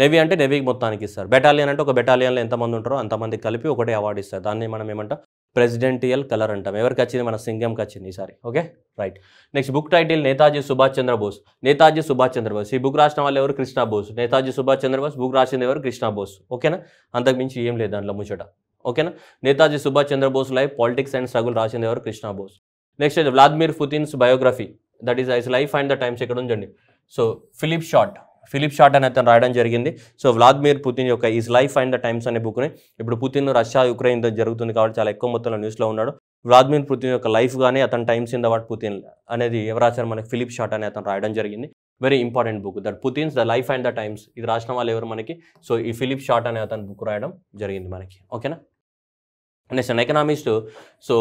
నెవీ అంటే నెవీకి మొత్తానికి ఇస్తారు బెటాలియన్ అంటే ఒక బెటాలియన్లో ఎంతమంది ఉంటారో అంతమంది కలిపి ఒకటే అవార్డు ఇస్తారు దాన్ని మనం ఏమంటాం ప్రెసిడెంటియల్ కలర్ అంటాం ఎవరికి వచ్చింది మన సింగంకి వచ్చింది ఈసారి okay right next book title Netaji Subhash Chandra Bose Netaji Subhash Chandra Bose ఈ బుక్ రాసిన వాళ్ళు ఎవరు కృష్ణా బోస్ నేతాజీ సుభాష్ చంద్రబోస్ బుక్ రాసింది ఎవరు కృష్ణా బోస్ ఓకేనా అంతకుమించి ఏం లేదు దాంట్లో ముచ్చట ఓకేనా Netaji Subhash Chandra Bose life politics and struggle రాసింది ఎవరు Krishna Bose next Vladimir Putin's biography that is his life and the times ఇక్కడ ఉంచండి so Philip Short Philip Short అని అతను రాయడం జరిగింది సో వ్లాదిమిర్ పుతిన్ యొక్క is life and the times అనే బుక్ని ఇప్పుడు పుతిన్ రష్యా యుక్రెయిన్ జరుగుతుంది కాబట్టి చాలా ఎక్కువ మొత్తంలో న్యూస్లో ఉన్నాడు వ్లాదిమిర్ పుతిన్ యొక్క లైఫ్ కానీ అతను times in the what Putin అనేది ఎవరాశారు మనకి ఫిలిప్ షార్ట్ అని అతను రాయడం జరిగింది very important book that Putin's the life and the times ఇది రాసిన వాళ్ళు ఎవరు మనకి సో ఈ ఫిలిప్ షార్ట్ అనే అతను బుక్ రాయడం జరిగింది మనకి ఓకేనా నెక్స్ట్ ఎకనామిస్ట్ సో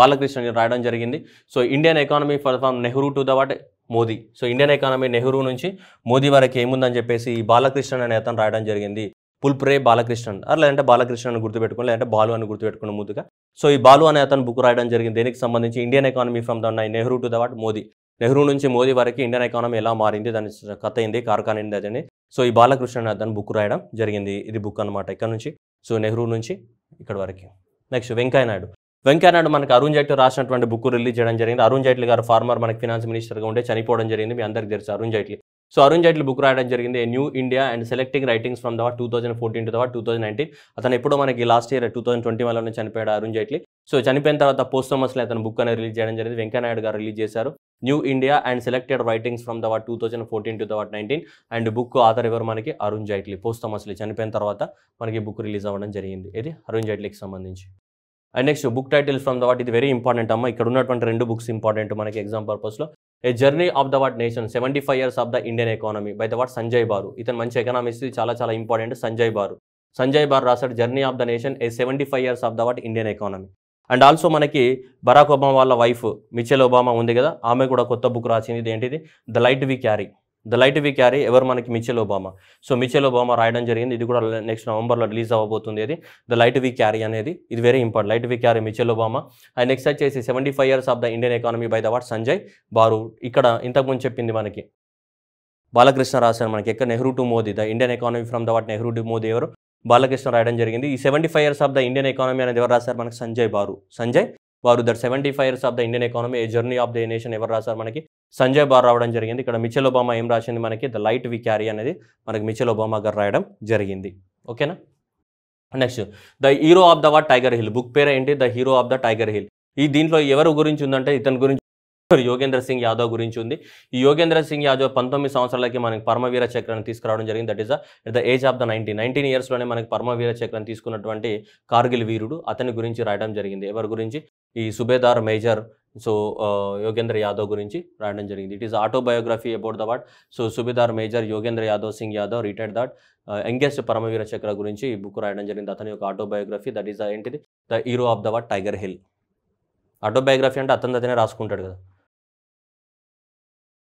బాలకృష్ణ రాయడం జరిగింది so Indian economy from Nehru to the what Modi so Indian economy Nehru నుంచి మోదీ వరకు ఏముందని చెప్పేసి ఈ బాలకృష్ణన్ అనే అతను రాయడం జరిగింది పుల్ప్రే బాలకృష్ణన్ లేదంటే బాలకృష్ణన్ గుర్తుపెట్టుకుని లేదంటే బాలు అని గుర్తుపెట్టుకుని ముందుగా సో ఈ బాలు అనే అతను బుక్ రాయడం జరిగింది దేనికి సంబంధించి Indian economy from the Nehru to the what Modi Nehru నుంచి మోదీ వరకు ఇండియన్ ఎకానమీ ఎలా మారింది దాని కథ అయింది కార్ఖాన్ అదని సో ఈ బాలకృష్ణన్ అతను బుక్ రాయడం జరిగింది ఇది బుక్ అనమాట ఇక్కడ నుంచి సో నెహ్రూ నుంచి ఇక్కడ వరకు నెక్స్ట్ వెంకయ్య నాయుడు వెంకయ్యనాయుడు మనకు అరుణ్ జైట్లీ రాసినటువంటి బుక్ రిలీజ్ చేయడం జరిగింది అరుణ్ జైట్లీ గారు ఫార్మర్ మనకి ఫినాన్స్ మినిస్టర్గా ఉండే చనిపోవడం జరిగింది మీ అందరికీ తెలుసు అరుణ్ జైట్లీ సో అరుణ్ జైట్లీ బుక్ రాయడం జరిగింది new India and selecting writings from the two thousand fourteen to the two thousand nineteen అతను ఎప్పుడో మనకి last year two thousand twenty వన్లోనే చనిపోయాడు అరుణ్ జైట్లీ సో చనిపోయిన తర్వాత పోస్టమస్లో అతను బుక్ అనేది రిలీజ్ చేయడం జరిగింది వెంకయ్యనాయుడు గారు రిలీజ్ చేశారు new India and selected writings from the two thousand fourteen to the nineteen and book author ఎవరు మనకి అరుణ్ జైట్లీ పోస్టమస్లీ చనిపోయిన తర్వాత మనకి బుక్ రిలీజ్ అవ్వడం జరిగింది ఇది అరుణ్ జైట్లీకి సంబంధించి and next book title from the what ఇది వెరీ ఇంపార్టెంట్ అమ్మ ఇక్కడ ఉన్నటువంటి రెండు బుక్స్ ఇంపార్టెంట్ మనకి ఎగ్జామ్ పర్పస్లో a journey of the what nation seventy five years of the Indian economy by the what Sanjay Baru ఇతను మంచి ఎకనామిక్స్ చాలా చాలా ఇంపార్టెంట్ సంజయ్ బారు సంజయ్ బార్ రాసాడు journey of the nation a seventy five years of the what Indian economy and also మనకి Barack Obama వాళ్ళ wife Michelle Obama ఉంది కదా ఆమె కూడా కొత్త బుక్ రాసింది ఏంటిది the light we carry the light we carry ఎవరు మనకి Michelle Obama so Michelle Obama రాయడం జరిగింది ఇది కూడా నెక్స్ట్ నవంబర్లో రిలీజ్ అవ్వబోతుంది అది ద లైట్ వి క్యారీ అనేది ఇది very important light we carry Michelle Obama and next వచ్చేసి seventy five years of the Indian economy by the what Sanjay Baru ఇక్కడ ఇంతకుముందు చెప్పింది మనకి బాలకృష్ణ రాశారు మనకి ఎక్కడ Nehru to Modi the Indian economy from the what Nehru to Modi ఎవరు బాలకృష్ణ రాయడం జరిగింది ఈ seventy five years of the Indian economy అనేది ఎవరు రాశారు మనకి సంజయ్ బారు సంజయ్ వారు the seventy five years of the Indian economy a journey of the nation ఎవరు రాశారు మనకి సంజయ్ బార్ రావడం జరిగింది ఇక్కడ మిచెల్ ఒబామా ఏం రాసింది మనకి ద లైట్ వి క్యారీ అనేది మనకి మిచెల్ ఒబామా గారు రాయడం జరిగింది ఓకేనా next the hero of the what Tiger Hill book పేరు ఏంటి the hero of the Tiger Hill ఈ దీంట్లో ఎవరు గురించి ఉందంటే ఇతని గురించి యోగేంద్ర సింగ్ యాదవ్ గురించి ఉంది ఈ యోగేంద్ర సింగ్ యాదవ్ పంతొమ్మిది సంవత్సరాలకి మనకి పరమవీర చక్రాన్ని తీసుకురావడం జరిగింది that is at the age of the nineteen nineteen ఇయర్స్లోనే మనకి పరమవీర చక్రాన్ని తీసుకున్నటువంటి కార్గిల్ వీరుడు అతని గురించి రాయడం జరిగింది ఎవరి గురించి ఈ సుబేదార్ మేజర్ సో యోగేంద్ర యాదవ్ గురించి రాయడం జరిగింది it is autobiography about the what so Subedar major Yogendra Yadav Singh Yadav retired that uh, youngest Paramvir Chakra గురించి ఈ బుక్ రాయడం జరిగింది అతని యొక్క ఆటోబయోగ్రఫీ దట్ ఈస్ ఏంటిది the hero of the what Tiger Hill autobiography అంటే అతను అతనే రాసుకుంటాడు కదా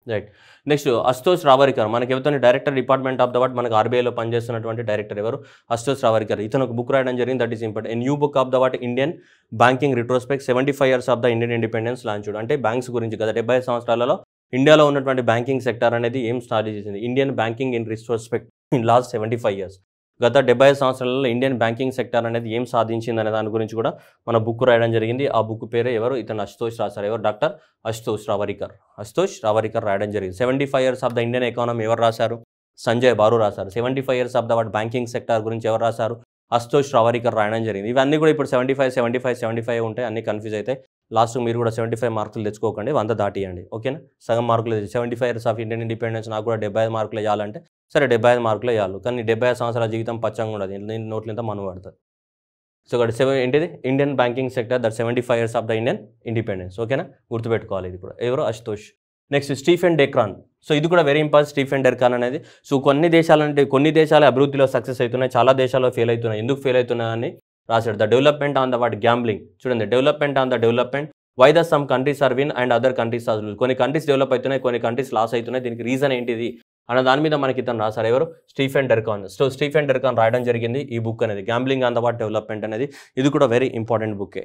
రైట్ నెక్స్ట్ అస్తోష్ రావరికర్ మనకి ఎవరితో director department of the what మనకు ఆర్బీఐలో పనిచేస్తున్నటువంటి డైరెక్టర్ ఎవరు అస్తోష్ రావరికర్ ఇతను ఒక బుక్ రాయడం జరిగింది that is important new book of the what Indian banking retrospect seventy five years of the Indian independence launch అంటే బ్యాంక్స్ గురించి గత డెబ్బై సంవత్సరాలలో ఇండియాలో ఉన్నటువంటి బ్యాంకింగ్ సెక్టర్ అనేది ఏం స్టార్ట్ చేసింది Indian banking in retrospect in last seventy five years గత డెబ్బై సంవత్సరాలలో ఇండియన్ బ్యాంకింగ్ సెక్టర్ అనేది ఏం సాధించింది అనే దాని గురించి కూడా మన బుక్ రాయడం జరిగింది ఆ బుక్ పేరే ఎవరు ఇతను అశుతోష్ రాశారు ఎవరు డాక్టర్ అశుతోష్ రావరికర్ అశుతోష్ రావరికర్ రాయడం జరిగింది seventy five years of the Indian economy ఎవరు రాశారు సంజయ్ బారు రాశారు seventy five years of the what banking sector గురించి ఎవరు రాశారు అశుతోష్ రావరికర్ రాయడం జరిగింది ఇవన్నీ కూడా ఇప్పుడు seventy five seventy five seventy five ఉంటాయి అన్ని కన్ఫ్యూజ్ అయితే లాస్ట్ మీరు కూడా సెవెంటీ ఫైవ్ మార్కులు తెచ్చుకోకండి వంద దాటియండి ఓకేనా సగం మార్కులు seventy five years of Indian independence నాకు కూడా డెబ్బై ఐదు మార్కులు వేయాలంటే సరే డెబ్బై ఐదు మార్కులు వేయాలి కానీ డెబ్బై ఐదు సంవత్సరాల జీవితం పచ్చంగా ఉండదు నేను ఇంత మను పడుతుంది సో ఇక్కడ సెవెన్ ఏంటిది Indian banking sector that seventy five years of the Indian independence ఓకేనా గుర్తుపెట్టుకోవాలి ఇది కూడా ఎవరో Ashutosh next Stephen Dercon so ఇది కూడా వెరీ ఇంపార్టెంట్ స్టీఫెన్ డెక్రాన్ అనేది సో కొన్ని దేశాలంటే కొన్ని దేశాలు అభివృద్ధిలో సక్సెస్ అవుతున్నాయి చాలా దేశాల్లో ఫెయిల్ అవుతున్నాయి ఎందుకు ఫెయిల్ అవుతున్నాయని రాశాడు the development on the what gambling చూడండి development on the development why the some countries are win and other countries are lose కొన్ని కంట్రీస్ డెవలప్ అవుతున్నాయి కొన్ని కంట్రీస్ లాస్ అవుతున్నాయి దీనికి రీజన్ ఏంటిది అన్న దాని మీద మనకి ఇతను రాశారు ఎవరు Stephen Dercon so Stephen Dercon రాయడం జరిగింది ఈ బుక్ అనేది gambling on the what development అనేది ఇది కూడా వెరీ ఇంపార్టెంట్ బుక్కే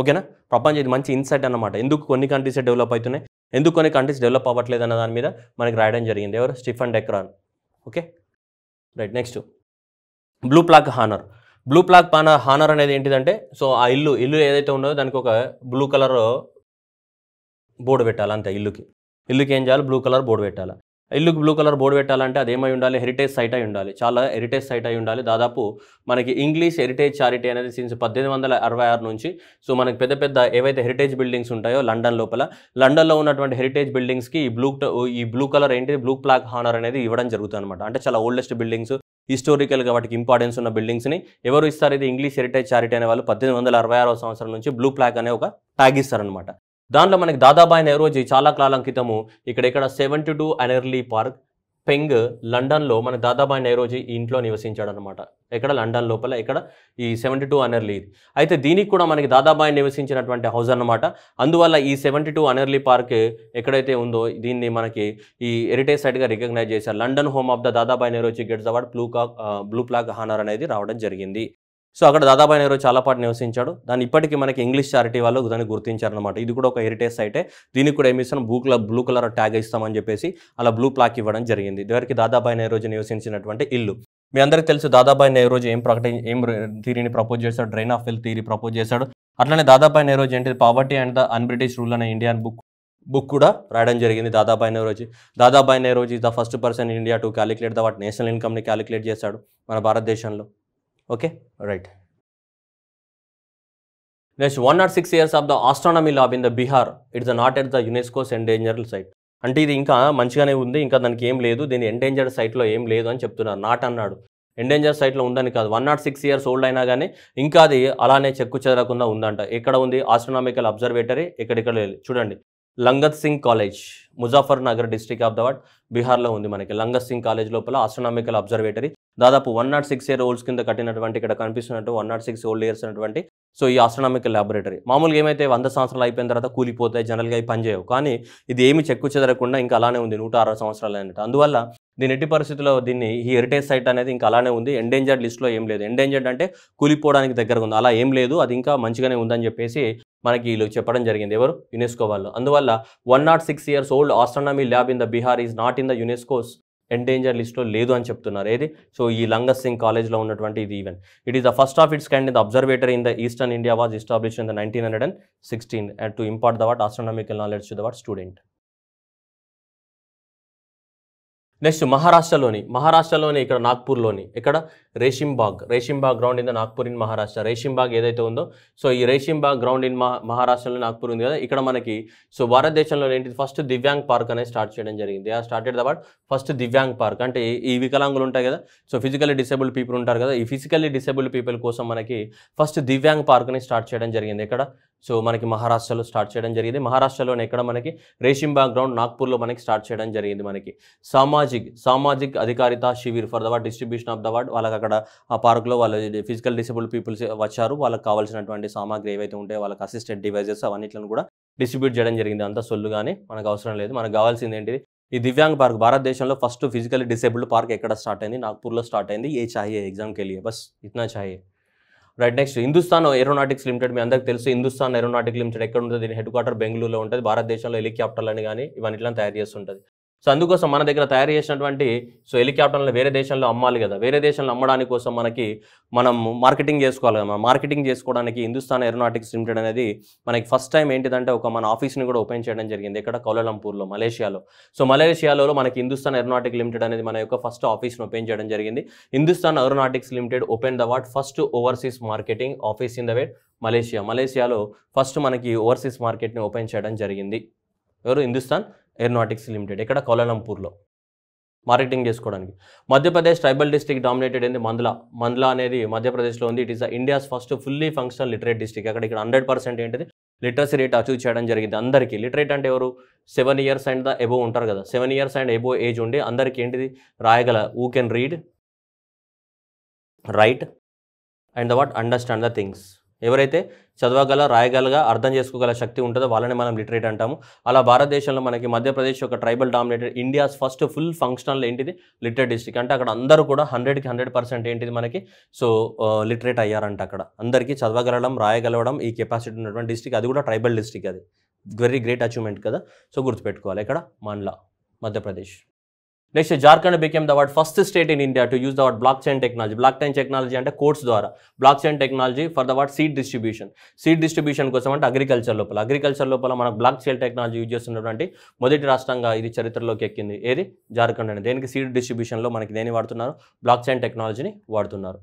ఓకేనా ప్రపంచం ఇది మంచి ఇన్సైట్ అనమాట ఎందుకు కొన్ని కంట్రీస్ డెవలప్ అవుతున్నాయి ఎందుకు కొన్ని కంట్రీస్ డెవలప్ అవ్వట్లేదు అన్న దాని మీద మనకి రాయడం జరిగింది ఎవరు Stephen Dercon okay right next blue plaque honour blue plaque పాన హానర్ అనేది ఏంటిదంటే సో ఆ ఇల్లు ఇల్లు ఏదైతే ఉన్నదో దానికి ఒక బ్లూ కలర్ బోర్డు పెట్టాలి అంతే ఇల్లుకి ఇల్లుకి ఏం చేయాలి బ్లూ కలర్ బోర్డు పెట్టాలి ఇల్లుకి బ్లూ కలర్ బోర్డు పెట్టాలంటే అదేమై ఉండాలి హెరిటేజ్ సైట్ అయి ఉండాలి చాలా హెరిటేజ్ సైట్ అయి ఉండాలి దాదాపు మనకి ఇంగ్లీష్ హెరిటేజ్ చారిటీ అనేది సిన్స్ పద్దెనిమిది వందల అరవై ఆరు నుంచి సో మనకి పెద్ద పెద్ద ఏవైతే హెరిటేజ్ బిల్డింగ్స్ ఉంటాయో లండన్ లోపల లండన్లో ఉన్నటువంటి హెరిటేజ్ బిల్డింగ్స్కి ఈ బ్లూ ఈ బ్లూ కలర్ ఏంటి బ్లూ ప్లాక్ హానర్ అనేది ఇవ్వడం జరుగుతుంది అనమాట అంటే చాలా ఓల్డెస్ట్ బిల్డింగ్స్ హిస్టారికల్గా వాటికి ఇంపార్టెన్స్ ఉన్న బిల్డింగ్స్ని ఎవరు ఇస్తారు ఇది ఇంగ్లీష్ హెరిటేజ్ చారిటీ అనే వాళ్ళు పద్దెనిమిది వందల అరవై ఆరో సంవత్సరం నుంచి బ్లూ ప్లాక్ అనే ఒక ట్యాగ్ ఇస్తారనమాట దాంట్లో మనకి దాదాబాయి నెహ్రోజీ చాలా కాలం క్రితము ఇక్కడ seventy two Anerley park Penge లండన్లో మన దాదాబాయ్ ఈ ఇంట్లో నివసించాడు అనమాట లండన్ లోపల ఇక్కడ ఈ సెవెంటీ టూ అనర్లీ అయితే దీనికి కూడా మనకి దాదాబాయ్ నివసించినటువంటి హౌస్ అనమాట అందువల్ల ఈ సెవెంటీ టూ అనర్లీ పార్క్ ఎక్కడైతే ఉందో దీన్ని మనకి ఈ హెరిటేజ్ సైట్గా రికగ్నైజ్ చేశారు London home of the Dadabhai Naoroji gets award blue blue plaque honour అనేది రావడం జరిగింది సో అక్కడ దాదాబాయి నెహ్రూ చాలా పాటు నివసించాడు దాన్ని ఇప్పటికీ మనకి ఇంగ్లీష్ చారిటీ వాళ్ళు దాన్ని గుర్తించారనమాట ఇది కూడా ఒక హెరిటేజ్ సైటే దీనికి కూడా ఏమి blue colour blue colour tag ఇస్తామని చెప్పేసి అలా బ్లూ ప్లాక్ ఇవ్వడం జరిగింది ఇదివరకు దాదాబాయి నెహ్రూజీ నివసించినటువంటి ఇల్లు మీ అందరికీ తెలుసు దాదాబాయి నెహ్రూజీ ఏం ప్రకటి ఏం థీరీని ప్రపోజ్ చేశాడు drain of wealth theory propose చేశాడు అట్లానే దాదాబాయి నెహ్రూజీ ఏంటిది poverty and the un-British rule అనే ఇండియన్ బుక్ బుక్ కూడా రాయడం జరిగింది Dadabhai Naoroji Dadabhai Naoroji the first person India to calculate the what national ఇన్కమ్ని క్యాలిక్యులేట్ చేశాడు మన భారతదేశంలో okay right next one nought six years of the astronomy lab in the Bihar it's not at the UNESCO's endangered site అంటే ఇది ఇంకా మంచిగానే ఉంది ఇంకా దానికి ఏం లేదు దీని ఎండేంజర్డ్ సైట్లో ఏం లేదు అని చెప్తున్నారు నాట్ అన్నాడు ఎండేంజర్ సైట్లో ఉందని కాదు one nought six years old అయినా కానీ ఇంకా అది అలానే చెక్కు చెదరకుండా ఉందంట ఎక్కడ ఉంది ఆస్ట్రానామికల్ అబ్జర్వేటరీ ఎక్కడెక్కడ చూడండి Langat Singh college Muzaffar Nagar district of దవాడ్ బీహార్లో ఉంది మనకి లంగత్ సింగ్ కాలేజ్ లోపల ఆస్ట్రనామికల్ అబ్జర్వేటరీ దాదాపు one nought six year olds కింద కట్టినటువంటి ఇక్కడ కనిపిస్తున్నట్టు one nought six old years అనేటువంటి సో ఈ ఆస్ట్రనామికల్ ల్యాబొరేటరీ మామూలుగా ఏమైతే వంద సంవత్సరాలు అయిపోయిన తర్వాత కూలిపోతాయి జనరల్గా అవి పనిచేయవు కానీ ఇది ఏమి చెక్కు చెదరకుండా ఇంకా అలానే ఉంది నూట అరవై సంవత్సరాలు అనేది అందువల్ల దీని ఎట్టి పరిస్థితుల్లో దీన్ని ఈ హెరిటేజ్ సైట్ అనేది ఇంకా అలానే ఉంది ఎండేంజర్డ్ లిస్ట్లో ఏం లేదు ఎండేంజర్డ్ అంటే కూలిపోవడానికి దగ్గర ఉంది అలా ఏం లేదు అది ఇంకా మంచిగానే ఉందని చెప్పేసి మనకి వీళ్ళు చెప్పడం జరిగింది ఎవరు యునెస్కో వాళ్ళు అందువల్ల one nought six years old astronomy lab in the Bihar is not in the UNESCO's endanger లిస్ట్లో లేదు అని చెప్తున్నారు ఏది సో ఈ లంగస్ సింగ్ కాలేజ్లో ఉన్నటువంటి ఇది even it is the first of its kind the observatory in the eastern India was establish in the nineteen hundred and sixteen and to impart the what astronomical knowledge to the what student next మహారాష్ట్రలోని మహారాష్ట్రలోని ఇక్కడ నాగ్పూర్లోని ఇక్కడ Reshimbagh Reshimbagh ground in the Nagpur in Maharashtra Reshimbagh ఏదైతే ఉందో so ఈ రేషింబాగ్ ground in మహారాష్ట్రలో నాగ్పూర్ ఉంది కదా ఇక్కడ మనకి సో భారతదేశంలో ఏంటి ఫస్ట్ దివ్యాంగ్ పార్క్ అనేది స్టార్ట్ చేయడం జరిగింది ఆ started that first Divyang park అంటే ఈ వికలాంగులు ఉంటాయి కదా సో ఫిజికల్లీ డిసేబుల్డ్ పీపుల్ ఉంటారు కదా ఈ ఫిజికల్లీ డిసేబుల్డ్ పీపుల్ కోసం మనకి ఫస్ట్ దివ్యాంగ్ పార్క్ని స్టార్ట్ చేయడం జరిగింది ఇక్కడ సో మనకి మహారాష్ట్రలో స్టార్ట్ చేయడం జరిగింది మహారాష్ట్రలోనే ఎక్కడ మనకి రేషిం బ్యాక్గ్రౌండ్ నాగ్పూర్లో మనకి స్టార్ట్ చేయడం జరిగింది మనకి Samajik Samajik Adhikarita Shivir for the ward distribution of the ward వాళ్ళకి అక్కడ ఆ పార్క్లో వాళ్ళు ఫిజికల్ డిసేబుల్డ్ పీపుల్స్ వచ్చారు వాళ్ళకి కావాల్సినటువంటి సామాగ్రి ఏవైతే ఉంటాయో వాళ్ళకి అసిస్టెంట్ డివైజెస్ అవన్నిట్లను కూడా డిస్ట్రిబ్యూట్ చేయడం జరిగింది అంత సొల్లు కానీ మనకు అవసరం లేదు మనకు కావాల్సింది ఏంటిది ఈ దివ్యాంగ్ పార్క్ భారతదేశంలో ఫస్ట్ ఫిజికల్లీ డిసేబుల్డ్ పార్క్ ఎక్కడ స్టార్ట్ అయింది నాగ్పూర్లో స్టార్ట్ అయింది ఏ చాయే ఎగ్జామ్కి వెళ్ళి బస్ ఇట్నా చాయే right next Hindustan Aeronautics Limited మీ అందరికి తెలుసు హిందుస్థాన్ ఏరోనాటిక్ లిమిటెడ్ ఎక్కడ ఉంటుంది దీని హెడ్ క్వార్టర్ బెంగళూరులో ఉంటుంది భారతదేశంలో అని కానీ ఇవన్నిట్లను తయారు చేస్తుంటుంది సో అందుకోసం మన దగ్గర తయారు చేసినటువంటి సో హెలికాప్టర్లు వేరే దేశంలో అమ్మాలి కదా వేరే దేశంలో అమ్మడానికి కోసం మనకి మనం మార్కెటింగ్ చేసుకోవాలి కదా మార్కెటింగ్ చేసుకోవడానికి హిందుస్థాన్ ఏరోనాటిక్స్ లిమిటెడ్ అనేది మనకి ఫస్ట్ టైం ఏంటిదంటే ఒక మన ఆఫీస్ని కూడా ఓపెన్ చేయడం జరిగింది ఇక్కడ కౌలలంపూర్లో మలేషియాలో సో మలేషియాలో మనకి హిందుస్థాన్ ఏరోనాటిక్ లిమిటెడ్ అనేది మన యొక్క ఫస్ట్ ఆఫీస్ని ఓపెన్ చేయడం జరిగింది Hindustan Aeronautics Limited open the what first overseas marketing office in the what Malaysia మలేషియాలో ఫస్ట్ మనకి ఓవర్సీస్ మార్కెట్ని ఓపెన్ చేయడం జరిగింది ఎవరు హిందుస్థాన్ ఏరోనాటిక్స్ లిమిటెడ్ ఇక్కడ కోలాలంపూర్లో మార్కెటింగ్ చేసుకోవడానికి మధ్యప్రదేశ్ ట్రైబల్ డిస్టిక్ డామినేటెడ్ అయింది మందలా మందల అనేది మధ్యప్రదేశ్లో ఉంది it is India's first fully functional literate district అక్కడ ఇక్కడ హండ్రెడ్ పర్సెంట్ ఏంటిది లిటరసీ రేట్ అచీవ్ చేయడం జరిగింది అందరికీ లిటరేట్ అంటే ఎవరు seven years and the above ఉంటారు కదా seven years and above age ఉండి అందరికీ ఏంటిది రాయగల who can read write and the what understand the things ఎవరైతే చదవగల రాయగలగా అర్థం చేసుకోగల శక్తి ఉంటుందో వాళ్ళని మనం లిటరేట్ అంటాము అలా భారతదేశంలో మనకి మధ్యప్రదేశ్ ఒక tribal dominated India's first full functional ఏంటిది లిటరేట్ డిస్ట్రిక్ట్ అంటే అక్కడ అందరూ కూడా హండ్రెడ్కి హండ్రెడ్ పర్సెంట్ ఏంటిది మనకి సో లిటరేట్ అయ్యారంట అక్కడ అందరికీ చదవగలడం రాయగలవడం ఈ కెపాసిటీ ఉన్నటువంటి డిస్ట్రిక్ట్ అది కూడా ట్రైబల్ డిస్ట్రిక్ట్ అది వెరీ గ్రేట్ అచీవ్మెంట్ కదా సో గుర్తుపెట్టుకోవాలి ఇక్కడ Mandla Madhya Pradesh next Jharkhand became the word first state in India to use the word blockchain technology blockchain technology అంటే కోర్స్ ద్వారా blockchain technology for the word seed distribution seed distribution కోసం అంటే agriculture లోపల agriculture లోపల మనకు black blockchain technology use చేస్తున్నటువంటి మొదటి రాష్ట్రంగా ఇది చరిత్రలోకి ఎక్కింది ఏది జార్ఖండ్ అని దేనికి సీడ్ డిస్ట్రిబ్యూషన్లో మనకి దేని వాడుతున్నారు బ్లాక్ చైన్ టెక్నాలజీని వాడుతున్నారు